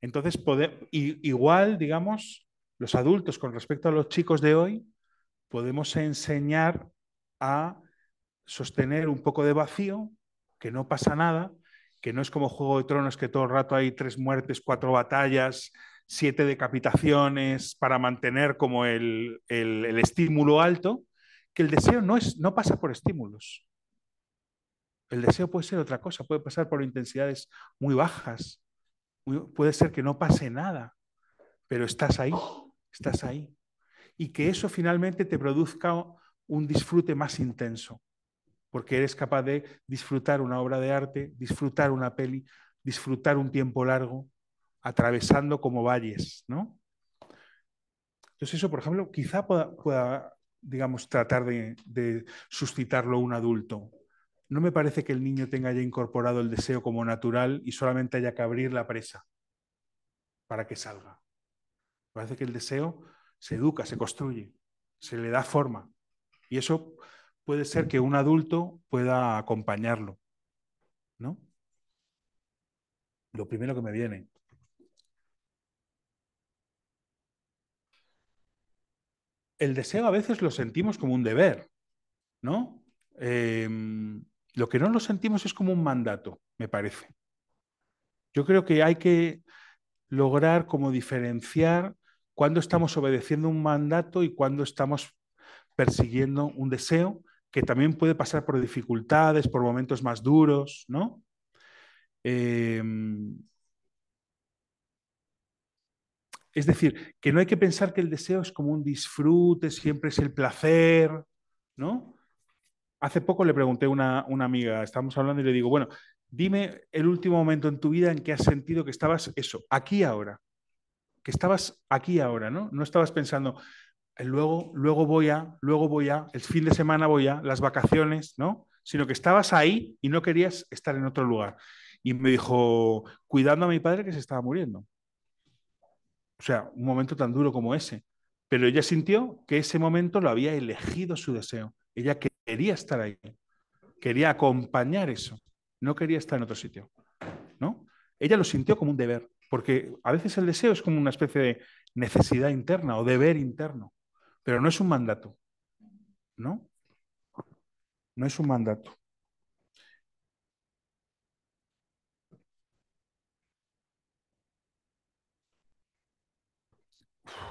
Entonces, igual, digamos, los adultos con respecto a los chicos de hoy, podemos enseñar a sostener un poco de vacío, que no pasa nada, que no es como Juego de Tronos, que todo el rato hay tres muertes, cuatro batallas, siete decapitaciones para mantener como el, estímulo alto, que el deseo no, es, no pasa por estímulos. El deseo puede ser otra cosa, puede pasar por intensidades muy bajas, puede ser que no pase nada, pero estás ahí, estás ahí. Y que eso finalmente te produzca un disfrute más intenso, porque eres capaz de disfrutar una obra de arte, disfrutar una peli, disfrutar un tiempo largo, atravesando como valles, ¿no? Entonces eso, por ejemplo, quizá pueda, digamos, tratar de, de, suscitarlo un adulto. No me parece que el niño tenga ya incorporado el deseo como natural y solamente haya que abrir la presa para que salga. Me parece que el deseo se educa, se construye, se le da forma. Y eso puede ser que un adulto pueda acompañarlo. ¿No? Lo primero que me viene. el deseo a veces lo sentimos como un deber, ¿no? Em, lo que no lo sentimos es como un mandato, me parece. Yo creo que hay que lograr como diferenciar cuando estamos obedeciendo un mandato y cuando estamos persiguiendo un deseo que también puede pasar por dificultades, por momentos más duros, ¿no? Em, es decir, que no hay que pensar que el deseo es como un disfrute, siempre es el placer, ¿no? Hace poco le pregunté a una, amiga, estábamos hablando y le digo, bueno, dime el último momento en tu vida en que has sentido que estabas eso, aquí ahora, que estabas aquí ahora, ¿no? No estabas pensando, eh, luego, luego voy a, luego voy a, el fin de semana voy a, las vacaciones, ¿no? Sino que estabas ahí y no querías estar en otro lugar. Y me dijo, cuidando a mi padre que se estaba muriendo. O sea, un momento tan duro como ese. Pero ella sintió que ese momento lo había elegido su deseo. Ella quería estar ahí, quería acompañar eso, no quería estar en otro sitio. ¿no? Ella lo sintió como un deber, porque a veces el deseo es como una especie de necesidad interna o deber interno, pero no es un mandato. ¿no? No es un mandato.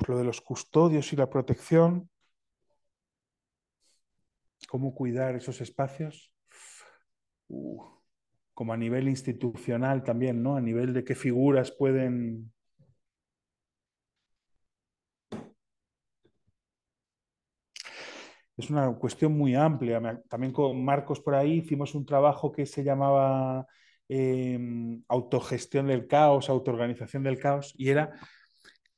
lo de los custodios y la protección, cómo cuidar esos espacios, uh, como a nivel institucional también, ¿no? A nivel de qué figuras pueden... Es una cuestión muy amplia. También con Marcos por ahí hicimos un trabajo que se llamaba em, autogestión del caos, autoorganización del caos, y era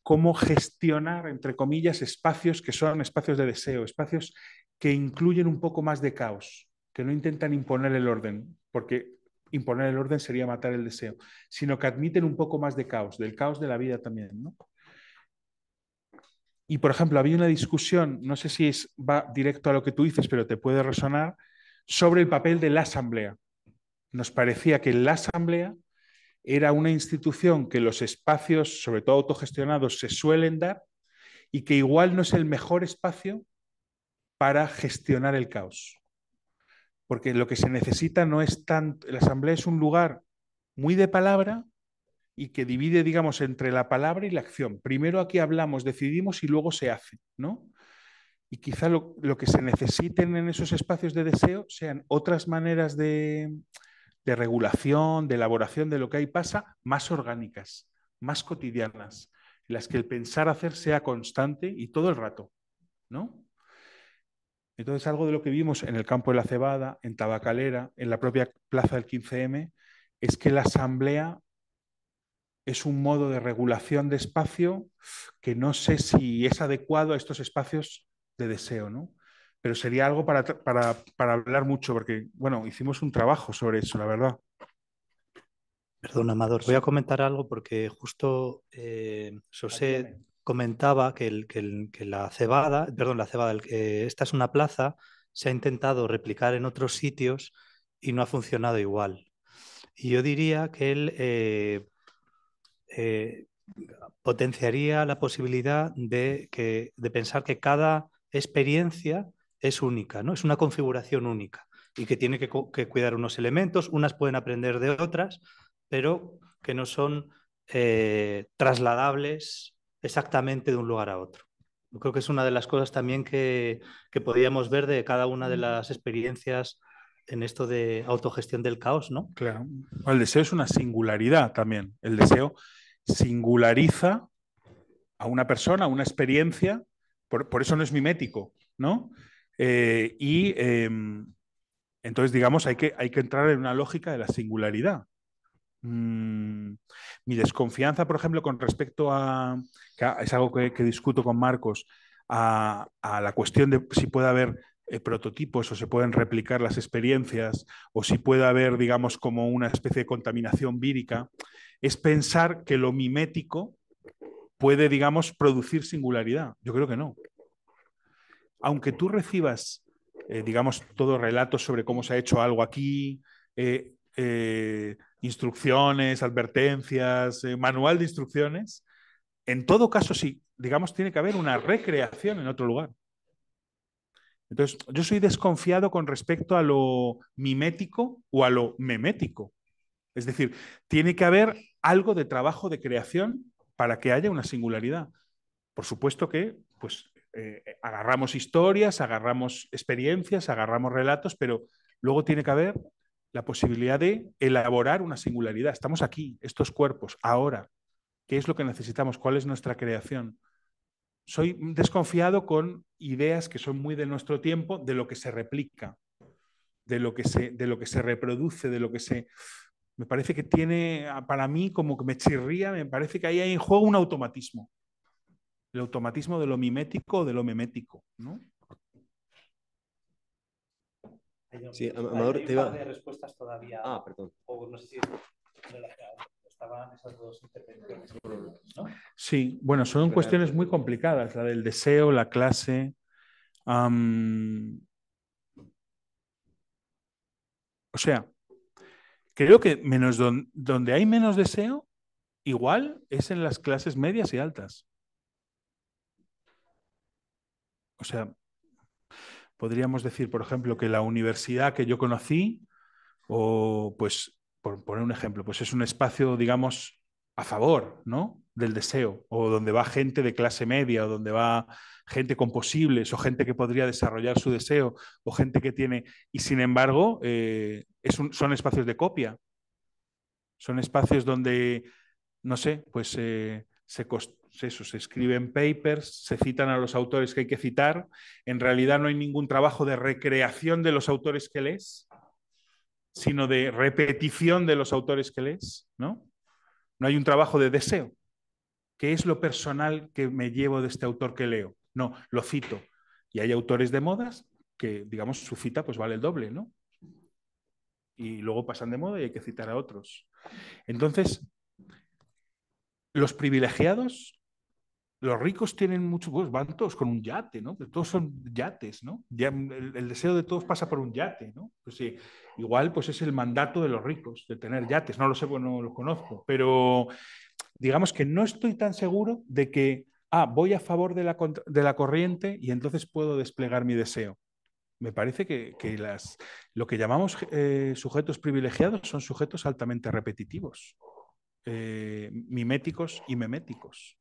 cómo gestionar, entre comillas, espacios que son espacios de deseo, espacios que incluyen un poco más de caos, que no intentan imponer el orden, porque imponer el orden sería matar el deseo, sino que admiten un poco más de caos, del caos de la vida también. Y, por ejemplo, había una discusión, no sé si es, va directo a lo que tú dices, pero te puede resonar, sobre el papel de la asamblea. Nos parecía que la asamblea era una institución que los espacios, sobre todo autogestionados, se suelen dar y que igual no es el mejor espacio para gestionar el caos. Porque lo que se necesita no es tanto... La asamblea es un lugar muy de palabra y que divide, digamos, entre la palabra y la acción. Primero aquí hablamos, decidimos y luego se hace, ¿no? Y quizá lo que se necesiten en esos espacios de deseo sean otras maneras de, de regulación, de elaboración de lo que ahí pasa, más orgánicas, más cotidianas, en las que el pensar hacer sea constante y todo el rato, ¿no? Entonces, algo de lo que vimos en el campo de la cebada, en Tabacalera, en la propia plaza del 15M, es que la asamblea es un modo de regulación de espacio que no sé si es adecuado a estos espacios de deseo, ¿no? pero sería algo para, para, hablar mucho, porque, bueno, hicimos un trabajo sobre eso, la verdad. Perdón, Amador, voy a comentar algo porque justo eh, José comentaba que, el, la cebada, perdón, la cebada, el, esta es una plaza, se ha intentado replicar en otros sitios y no ha funcionado igual. Y yo diría que él eh, eh, potenciaría la posibilidad de, que, de pensar que cada experiencia es única, ¿no? Es una configuración única y que tiene que, cuidar unos elementos, unas pueden aprender de otras, pero que no son eh, trasladables exactamente de un lugar a otro. creo que es una de las cosas también que, que podríamos ver de cada una de mm. las experiencias en esto de autogestión del caos, ¿no? Claro. El deseo es una singularidad también. El deseo singulariza a una persona, a una experiencia, por, por eso no es mimético, ¿no? Eh, y em, entonces, digamos, hay que, hay que entrar en una lógica de la singularidad. Mm, mi desconfianza, por ejemplo, con respecto a, que ah, es algo que, discuto con Marcos, a, la cuestión de si puede haber eh, prototipos o se pueden replicar las experiencias o si puede haber, digamos, como una especie de contaminación vírica, es pensar que lo mimético puede, digamos, producir singularidad. Yo creo que no aunque tú recibas, eh, digamos, todo relato sobre cómo se ha hecho algo aquí, eh, eh, instrucciones, advertencias, manual de instrucciones, en todo caso, sí, digamos, tiene que haber una recreación en otro lugar. Entonces, yo soy desconfiado con respecto a lo mimético o a lo memético. Es decir, tiene que haber algo de trabajo de creación para que haya una singularidad. Por supuesto que pues, eh, eh, agarramos historias, agarramos experiencias, agarramos relatos, pero luego tiene que haber la posibilidad de elaborar una singularidad. Estamos aquí, estos cuerpos, ahora. ¿Qué es lo que necesitamos? ¿Cuál es nuestra creación? Soy desconfiado con ideas que son muy de nuestro tiempo, de lo que se replica, de lo que se, de lo que se reproduce, de lo que se... Me parece que tiene, para mí, como que me chirría, me parece que ahí hay en juego un automatismo el automatismo de lo mimético o de lo memético, ¿no? Sí, Amador, de respuestas todavía. Ah, perdón. no sé si estaban esas dos intervenciones. Sí, bueno, son cuestiones muy complicadas, la del deseo, la clase. O sea, creo que menos donde hay menos deseo, igual es en las clases medias y altas. o sea, podríamos decir, por ejemplo, que la universidad que yo conocí, o pues, por poner un ejemplo, pues es un espacio, digamos, a favor, ¿no? Del deseo, o donde va gente de clase media, o donde va gente con posibles, o gente que podría desarrollar su deseo, o gente que tiene, y sin embargo, eh, es un, son espacios de copia, son espacios donde, no sé, pues eh, se, eso, se escriben papers, se citan a los autores que hay que citar. En realidad no hay ningún trabajo de recreación de los autores que lees, sino de repetición de los autores que lees, ¿no? No hay un trabajo de deseo. ¿Qué es lo personal que me llevo de este autor que leo? No, lo cito. Y hay autores de modas que, digamos, su cita pues vale el doble, ¿no? Y luego pasan de moda y hay que citar a otros. Entonces, los privilegiados los ricos tienen muchos pues, van todos con un yate, ¿no? Todos son yates, ¿no? Mm, el, deseo de todos pasa por un yate, ¿no? Pues igual pues es el mandato de los ricos de tener yates, no lo sé, no lo conozco, pero digamos que no estoy tan seguro de que, ah, voy a favor de la, corriente y entonces puedo desplegar mi deseo. Me parece que, las, lo que llamamos eh, sujetos privilegiados son sujetos altamente repetitivos, eh, miméticos y meméticos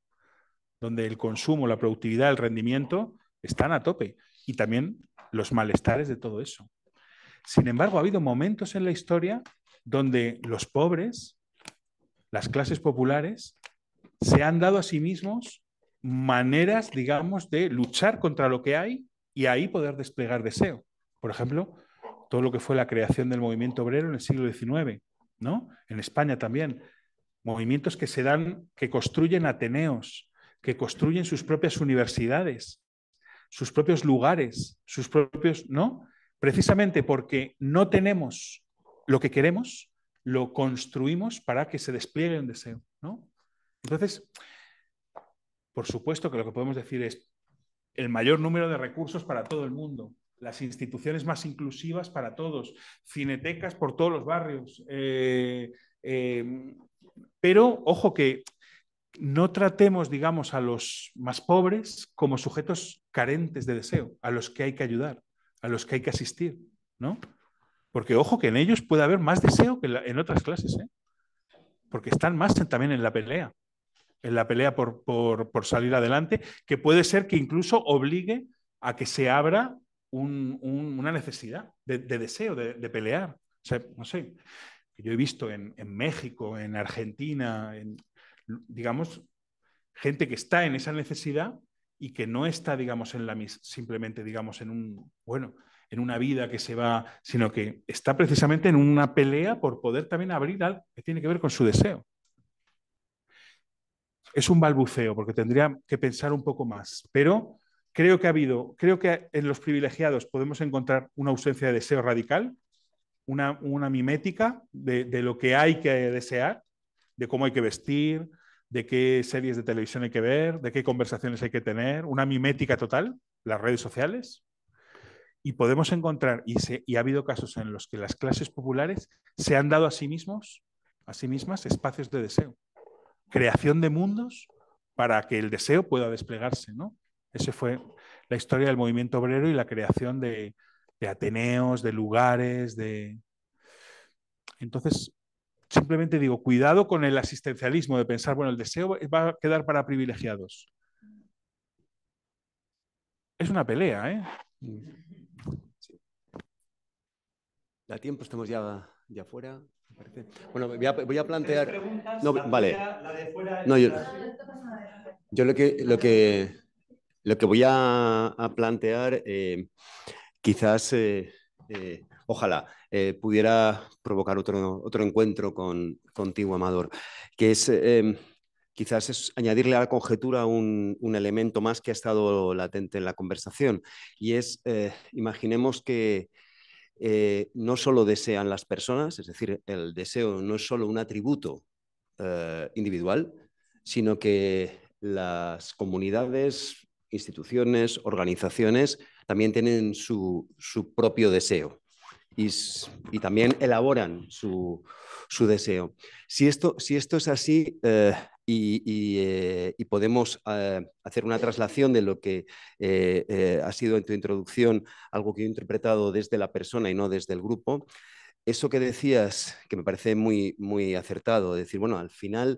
donde el consumo, la productividad, el rendimiento están a tope y también los malestares de todo eso. Sin embargo, ha habido momentos en la historia donde los pobres, las clases populares, se han dado a sí mismos maneras, digamos, de luchar contra lo que hay y ahí poder desplegar deseo. Por ejemplo, todo lo que fue la creación del movimiento obrero en el siglo XIX, ¿no? En España también. Movimientos que se dan, que construyen Ateneos, que construyen sus propias universidades, sus propios lugares, sus propios, ¿no? Precisamente porque no tenemos lo que queremos, lo construimos para que se despliegue un deseo, ¿no? Entonces, por supuesto que lo que podemos decir es el mayor número de recursos para todo el mundo, las instituciones más inclusivas para todos, cinetecas por todos los barrios. Eh, eh, pero ojo que no tratemos, digamos, a los más pobres como sujetos carentes de deseo, a los que hay que ayudar, a los que hay que asistir, ¿no? Porque ojo que en ellos puede haber más deseo que en otras clases, ¿eh? porque están más también en la pelea, en la pelea por, salir adelante, que puede ser que incluso obligue a que se abra una necesidad de, deseo, de, pelear. O sea, no sé, yo he visto en México, en Argentina, en, digamos, gente que está en esa necesidad y que no está, digamos, en la simplemente, digamos, en un, bueno, en una vida que se va, sino que está precisamente en una pelea por poder también abrir algo que tiene que ver con su deseo. Es un balbuceo, porque tendría que pensar un poco más, pero creo que ha habido, creo que en los privilegiados podemos encontrar una ausencia de deseo radical, una, mimética de lo que hay que desear, de cómo hay que vestir, de qué series de televisión hay que ver, de qué conversaciones hay que tener, una mimética total, las redes sociales. Y podemos encontrar, y, ha habido casos en los que las clases populares se han dado a sí mismos, a sí mismas, espacios de deseo. Creación de mundos para que el deseo pueda desplegarse, ¿no? Esa fue la historia del movimiento obrero y la creación de, de ateneos, de lugares, de... Entonces, simplemente digo, cuidado con el asistencialismo de pensar, bueno, el deseo va a quedar para privilegiados. Es una pelea, ¿eh? Sí. Da tiempo, estamos ya, ya fuera. Bueno, voy a, plantear. No, vale. no, yo, lo que lo que lo que voy a, plantear, eh, quizás eh, eh, ojalá eh, pudiera provocar otro, encuentro con, contigo, Amador, que es em, quizás es añadirle a la conjetura un, elemento más que ha estado latente en la conversación, y es, eh, imaginemos que eh, no solo desean las personas, es decir, el deseo no es solo un atributo individual, sino que las comunidades, instituciones, organizaciones también tienen su propio deseo y, también elaboran su, deseo. Si esto, si esto es así eh, eh, y, podemos eh, hacer una traslación de lo que ha sido en tu introducción, algo que he interpretado desde la persona y no desde el grupo, eso que decías, que me parece muy, muy acertado, decir, bueno, al final,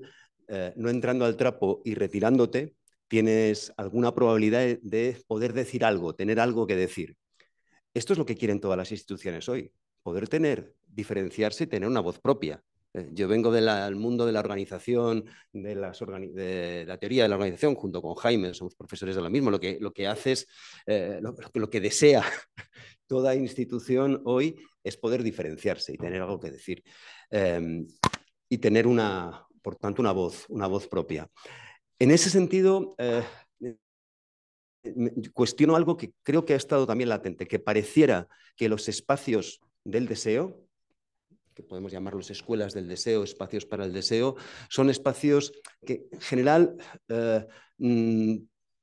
no entrando al trapo y retirándote, tienes alguna probabilidad de poder decir algo, tener algo que decir. Esto es lo que quieren todas las instituciones hoy, poder tener, diferenciarse y tener una voz propia. Eh, yo vengo del mundo de la organización, de, las la teoría de la organización, junto con Jaime, somos profesores de lo mismo. Lo que, lo que haces, eh, lo, que desea toda institución hoy es poder diferenciarse y tener algo que decir. Em, y tener una, por tanto, una voz, una voz propia. En ese sentido, eh, cuestiono algo que creo que ha estado también latente, que pareciera que los espacios del deseo, que podemos llamarlos escuelas del deseo, espacios para el deseo, son espacios que en general eh, mm,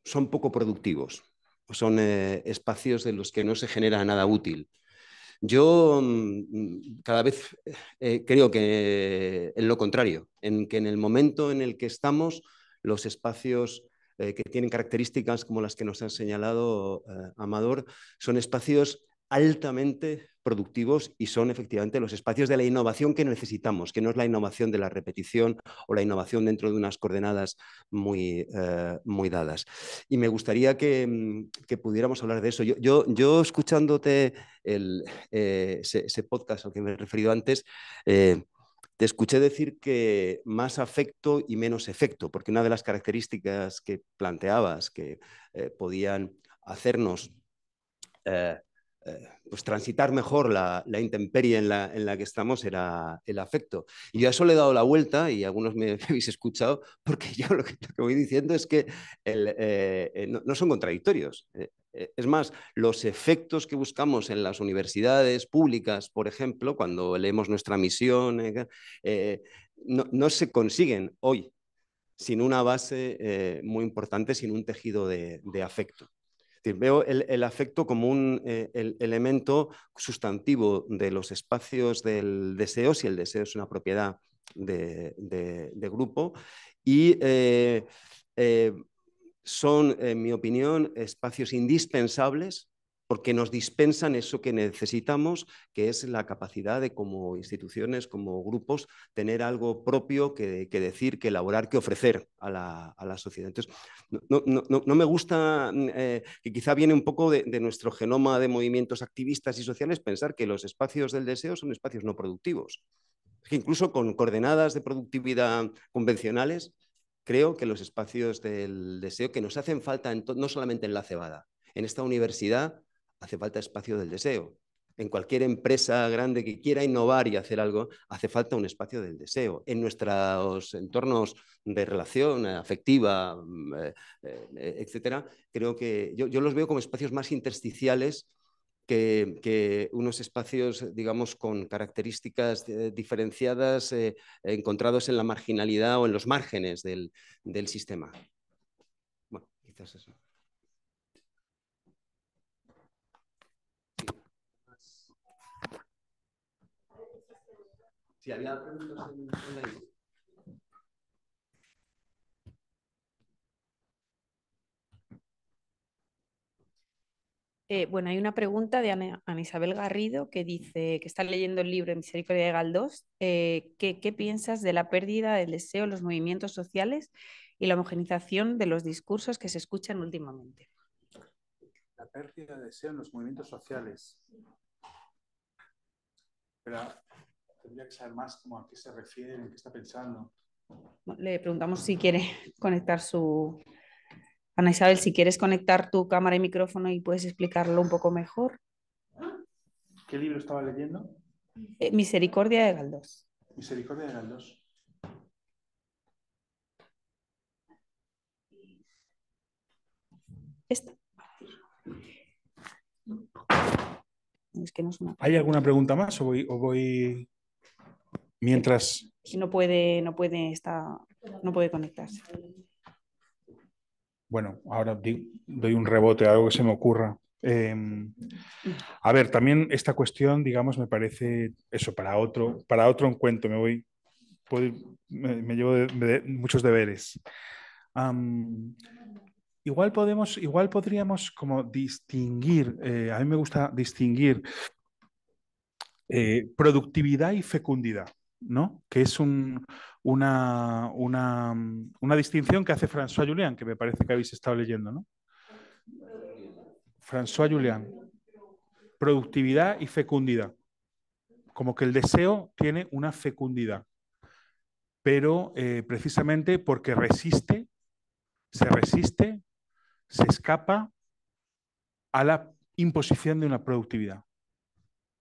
son poco productivos, son eh, espacios de los que no se genera nada útil. Yo mm, cada vez eh, creo que en lo contrario, en que en el momento en el que estamos, los espacios eh, que tienen características como las que nos han señalado eh, Amador, son espacios altamente productivos y son efectivamente los espacios de la innovación que necesitamos, que no es la innovación de la repetición o la innovación dentro de unas coordenadas muy, eh, muy dadas. Y me gustaría mm, que, pudiéramos hablar de eso. Yo, yo, escuchándote ese, podcast al que me he referido antes, te escuché decir que más afecto y menos efecto, porque una de las características que planteabas que eh, podían hacernos eh, eh, pues transitar mejor la, intemperie en la, que estamos era el afecto. Y yo a eso le he dado la vuelta y algunos me, habéis escuchado porque yo lo que, voy diciendo es que no, son contradictorios. Eh, es más, los efectos que buscamos en las universidades públicas, por ejemplo, cuando leemos nuestra misión, eh, eh, no, se consiguen hoy sin una base muy importante, sin un tejido de, afecto. veo el, afecto como un elemento sustantivo de los espacios del deseo, si el deseo es una propiedad de, grupo, y son, en mi opinión, espacios indispensables porque nos dispensan eso que necesitamos, que es la capacidad de como instituciones, como grupos, tener algo propio que, decir, que elaborar, que ofrecer a la, a sociedad. Entonces, no, me gusta, mm, eh, que quizá viene un poco de, de, nuestro genoma de movimientos activistas y sociales, pensar que los espacios del deseo son espacios no productivos. Que incluso con coordenadas de productividad convencionales, creo que los espacios del deseo que nos hacen falta no solamente en la cebada, en esta universidad hace falta espacio del deseo. En cualquier empresa grande que quiera innovar y hacer algo, hace falta un espacio del deseo. En nuestros entornos de relación eh, afectiva, mm, eh, eh, etcétera, creo que yo los veo como espacios más intersticiales que, unos espacios, digamos, con características eh, diferenciadas eh, encontrados en la marginalidad o en los márgenes del, sistema. Bueno, quizás eso. Sí, había preguntas en, en Eh, bueno, hay una pregunta de Ana, Isabel Garrido que dice que está leyendo el libro Misericordia de Galdós. Eh, ¿Qué piensas de la pérdida del deseo, los movimientos sociales y la homogenización de los discursos que se escuchan últimamente? La pérdida de deseo en los movimientos sociales. Pero tendría que saber más a qué se refiere, en qué está pensando. Le preguntamos si quiere conectar su, Ana Isabel, si quieres conectar tu cámara y micrófono y puedes explicarlo un poco mejor. ¿Qué libro estaba leyendo? Eh, Misericordia de Galdós. Misericordia de Galdós. Esta. ¿Hay alguna pregunta más o voy, o voy... mientras? No puede, no puede, estar, no puede conectarse bueno, ahora doy un rebote a algo que se me ocurra. Em, a ver, también esta cuestión, digamos, me parece eso para otro, para otro encuentro. Me voy, me, llevo muchos deberes. igual podemos, igual podríamos como distinguir. Eh, a mí me gusta distinguir eh, productividad y fecundidad. ¿no? que es una, mm, una, distinción que hace François Julien, que me parece que habéis estado leyendo. ¿no? François Julien, productividad y fecundidad. Como que el deseo tiene una fecundidad, pero eh, precisamente porque resiste, se resiste, se escapa a la imposición de una productividad.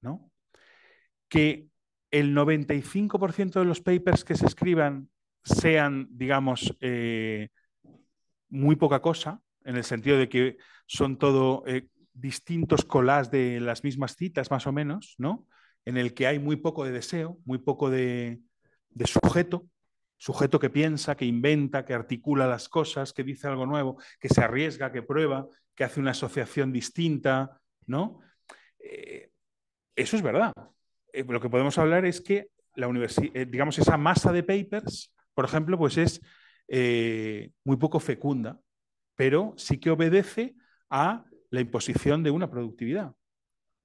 ¿no? Que el 95% de los papers que se escriban sean, digamos, eh, muy poca cosa, en el sentido de que son todo eh, distintos colas de las mismas citas, más o menos, ¿no? En el que hay muy poco de deseo, muy poco de, sujeto, sujeto que piensa, que inventa, que articula las cosas, que dice algo nuevo, que se arriesga, que prueba, que hace una asociación distinta, ¿no? Eh, eso es verdad. Eh, lo que podemos hablar es que la eh, digamos, esa masa de papers, por ejemplo, pues es eh, muy poco fecunda, pero sí que obedece a la imposición de una productividad,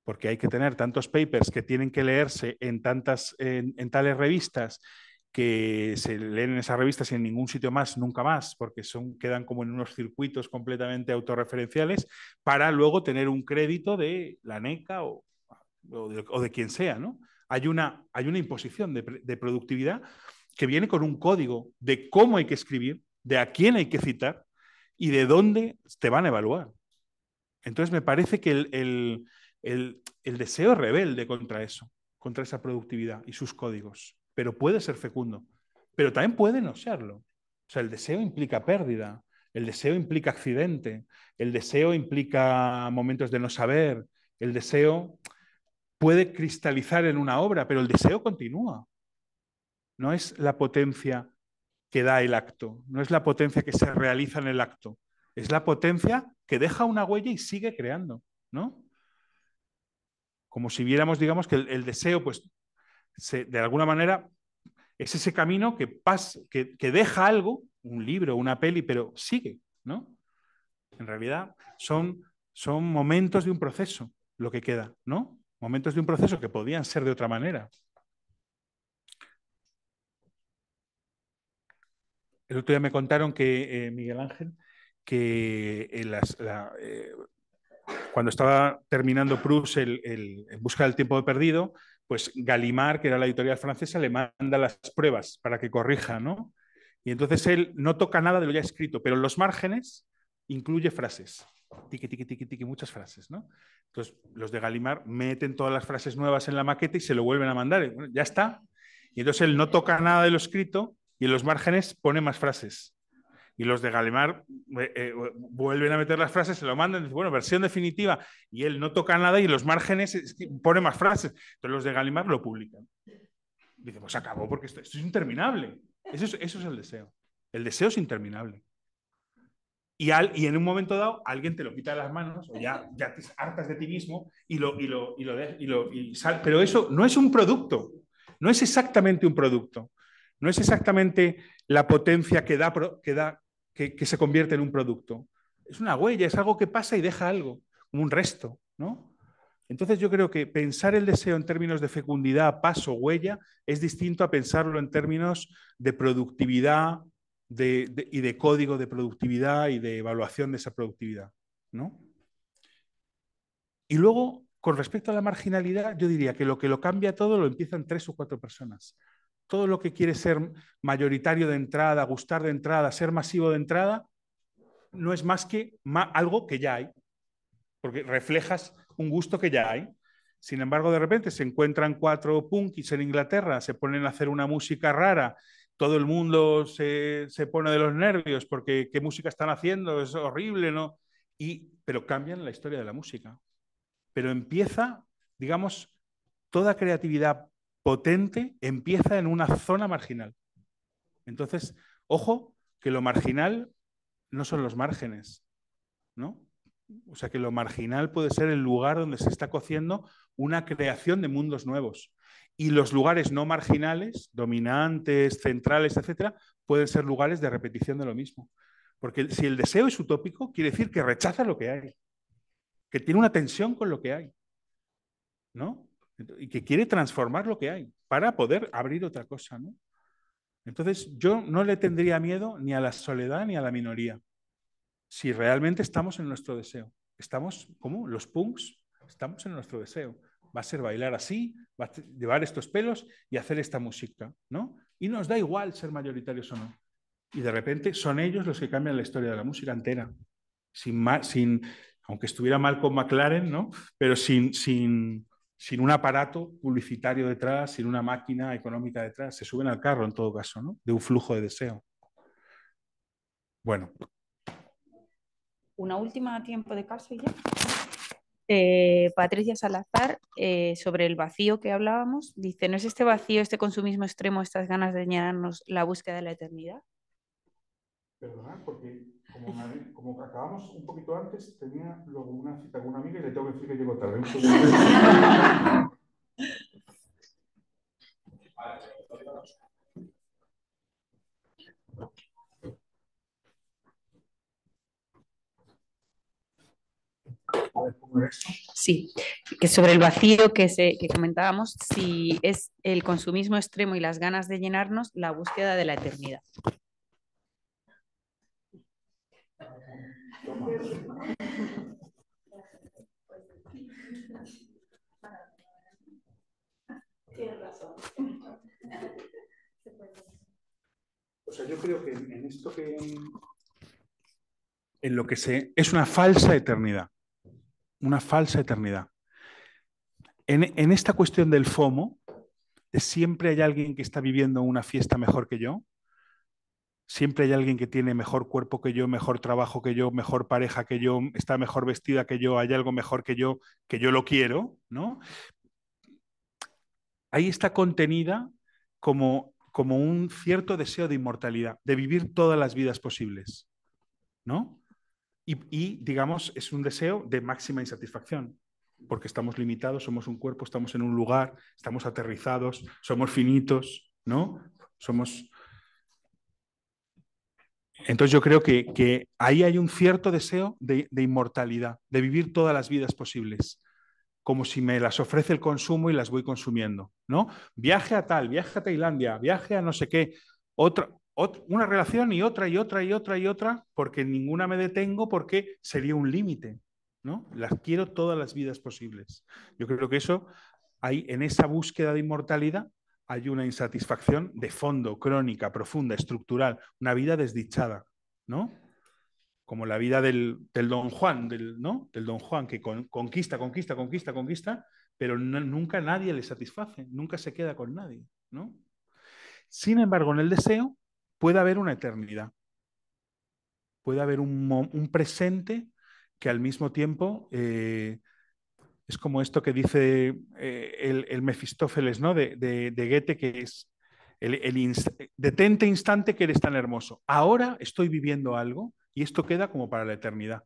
porque hay que tener tantos papers que tienen que leerse en, tantas, en, tales revistas que se leen en esas revistas y en ningún sitio más, nunca más, porque son, quedan como en unos circuitos completamente autorreferenciales, para luego tener un crédito de la NECA o o de, quien sea, ¿no? Hay una, hay una imposición de, productividad que viene con un código de cómo hay que escribir, de a quién hay que citar y de dónde te van a evaluar. Entonces me parece que el, el, el, el, deseo rebelde contra eso, contra esa productividad y sus códigos, pero puede ser fecundo, pero también puede no serlo. O sea, el deseo implica pérdida, el deseo implica accidente, el deseo implica momentos de no saber, el deseo puede cristalizar en una obra, pero el deseo continúa. No es la potencia que da el acto, no es la potencia que se realiza en el acto, es la potencia que deja una huella y sigue creando, ¿no? Como si viéramos, digamos, que el, deseo, pues, de alguna manera, es ese camino que, pasa, que, que deja algo, un libro, una peli, pero sigue, ¿no? En realidad son, son momentos de un proceso lo que queda, ¿no? momentos de un proceso que podían ser de otra manera. El otro día me contaron que eh, Miguel Ángel, que eh, eh, cuando estaba terminando Proust el, en busca del tiempo perdido, pues Gallimard, que era la editorial francesa, le manda las pruebas para que corrija, ¿no? Y entonces él no toca nada de lo ya escrito, pero en los márgenes incluye frases tique, tiqui tiqui tiqui, muchas frases, Entonces, los de Galimar meten todas las frases nuevas en la maqueta y se lo vuelven a mandar. ya está. Y entonces él no toca nada de lo escrito y en los márgenes pone más frases. Y los de Galimar eh, eh, vuelven a meter las frases, se lo mandan, bueno, versión definitiva, y él no toca nada y en los márgenes pone más frases. Entonces los de Galimar lo publican. Dice, pues acabó porque esto, es interminable. eso es el deseo. El deseo es interminable y, en un momento dado alguien te lo quita de las manos o ya, ya te hartas de ti mismo y lo, y lo, y lo, y pero eso no es un producto, no es exactamente un producto, no es exactamente la potencia que da, que, da que, se convierte en un producto. Es una huella, es algo que pasa y deja algo, un resto, ¿no? Entonces yo creo que pensar el deseo en términos de fecundidad, paso, huella, es distinto a pensarlo en términos de productividad, y de código de productividad y de evaluación de esa productividad. ¿no? Y luego, con respecto a la marginalidad, yo diría que lo que lo cambia todo lo empiezan tres o cuatro personas. Todo lo que quiere ser mayoritario de entrada, gustar de entrada, ser masivo de entrada, no es más que algo que ya hay, porque reflejas un gusto que ya hay. Sin embargo, de repente se encuentran cuatro punkis en Inglaterra, se ponen a hacer una música rara todo el mundo se, pone de los nervios porque qué música están haciendo, es horrible, ¿no? Y, pero cambian la historia de la música. Pero empieza, digamos, toda creatividad potente empieza en una zona marginal. Entonces, ojo, que lo marginal no son los márgenes, ¿no? O sea, que lo marginal puede ser el lugar donde se está cociendo una creación de mundos nuevos y los lugares no marginales, dominantes, centrales, etcétera, pueden ser lugares de repetición de lo mismo. Porque si el deseo es utópico, quiere decir que rechaza lo que hay, que tiene una tensión con lo que hay, ¿no? Y que quiere transformar lo que hay para poder abrir otra cosa, Entonces, yo no le tendría miedo ni a la soledad ni a la minoría, si realmente estamos en nuestro deseo. Estamos como los punks, estamos en nuestro deseo va a ser bailar así, va a llevar estos pelos y hacer esta música, ¿no? Y nos da igual ser mayoritarios o no. Y de repente son ellos los que cambian la historia de la música entera. Sin, sin aunque estuviera mal con McLaren, ¿no? Pero sin, sin, un aparato publicitario detrás, sin una máquina económica detrás, se suben al carro en todo caso, ¿no? De un flujo de deseo. Bueno. Una última a tiempo de caso y ya. Eh, Patricia Salazar, eh, sobre el vacío que hablábamos, dice, ¿no es este vacío, este consumismo extremo, estas ganas de llenarnos la búsqueda de la eternidad? Perdona, porque como, acabamos un poquito antes, tenía luego una cita con una amiga y le tengo que decir que llego tarde. Sí, que sobre el vacío que, se, que comentábamos, si es el consumismo extremo y las ganas de llenarnos, la búsqueda de la eternidad. Tienes razón. O sea, yo creo que en esto que en lo que se es una falsa eternidad una falsa eternidad. En, esta cuestión del FOMO, siempre hay alguien que está viviendo una fiesta mejor que yo, siempre hay alguien que tiene mejor cuerpo que yo, mejor trabajo que yo, mejor pareja que yo, está mejor vestida que yo, hay algo mejor que yo, que yo lo quiero, ¿no? Ahí está contenida como, como un cierto deseo de inmortalidad, de vivir todas las vidas posibles, ¿no? Y, digamos, es un deseo de máxima insatisfacción, porque estamos limitados, somos un cuerpo, estamos en un lugar, estamos aterrizados, somos finitos, ¿no? Somos... Entonces yo creo que, ahí hay un cierto deseo de, de inmortalidad, de vivir todas las vidas posibles, como si me las ofrece el consumo y las voy consumiendo, ¿no? Viaje a tal, viaje a Tailandia, viaje a no sé qué, otra, una relación y otra y otra y otra y otra, porque ninguna me detengo porque sería un límite, ¿no? Las quiero todas las vidas posibles. Yo creo que eso, hay, en esa búsqueda de inmortalidad, hay una insatisfacción de fondo, crónica, profunda, estructural, una vida desdichada, ¿no? Como la vida del, don Juan, del, ¿no? Del don Juan que conquista, conquista, conquista, conquista, pero nunca nadie le satisface, nunca se queda con nadie, ¿no? Sin embargo, en el deseo puede haber una eternidad, puede haber un, presente que al mismo tiempo eh, es como esto que dice eh, el, Mefistófeles ¿no? de, Goethe, que es el, detente instante que eres tan hermoso. Ahora estoy viviendo algo y esto queda como para la eternidad.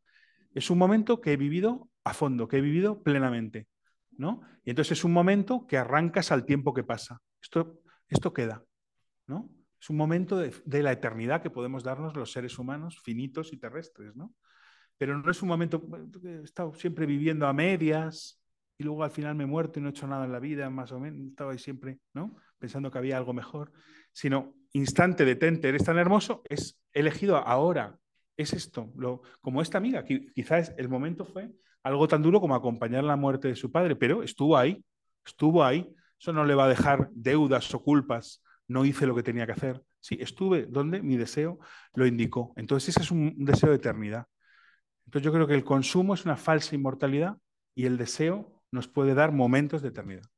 Es un momento que he vivido a fondo, que he vivido plenamente. ¿no? Y entonces es un momento que arrancas al tiempo que pasa. Esto, esto queda. ¿no? Es un momento de, la eternidad que podemos darnos los seres humanos finitos y terrestres, ¿no? Pero no es un momento, he estado siempre viviendo a medias y luego al final me he muerto y no he hecho nada en la vida, más o menos, estaba ahí siempre, ¿no? Pensando que había algo mejor, sino instante, detente, eres tan hermoso, es elegido ahora, es esto, como esta amiga, quizás el momento fue algo tan duro como acompañar la muerte de su padre, pero estuvo ahí, estuvo ahí, eso no le va a dejar deudas o culpas no hice lo que tenía que hacer. Sí, estuve donde mi deseo lo indicó. Entonces ese es un deseo de eternidad. Entonces yo creo que el consumo es una falsa inmortalidad y el deseo nos puede dar momentos de eternidad.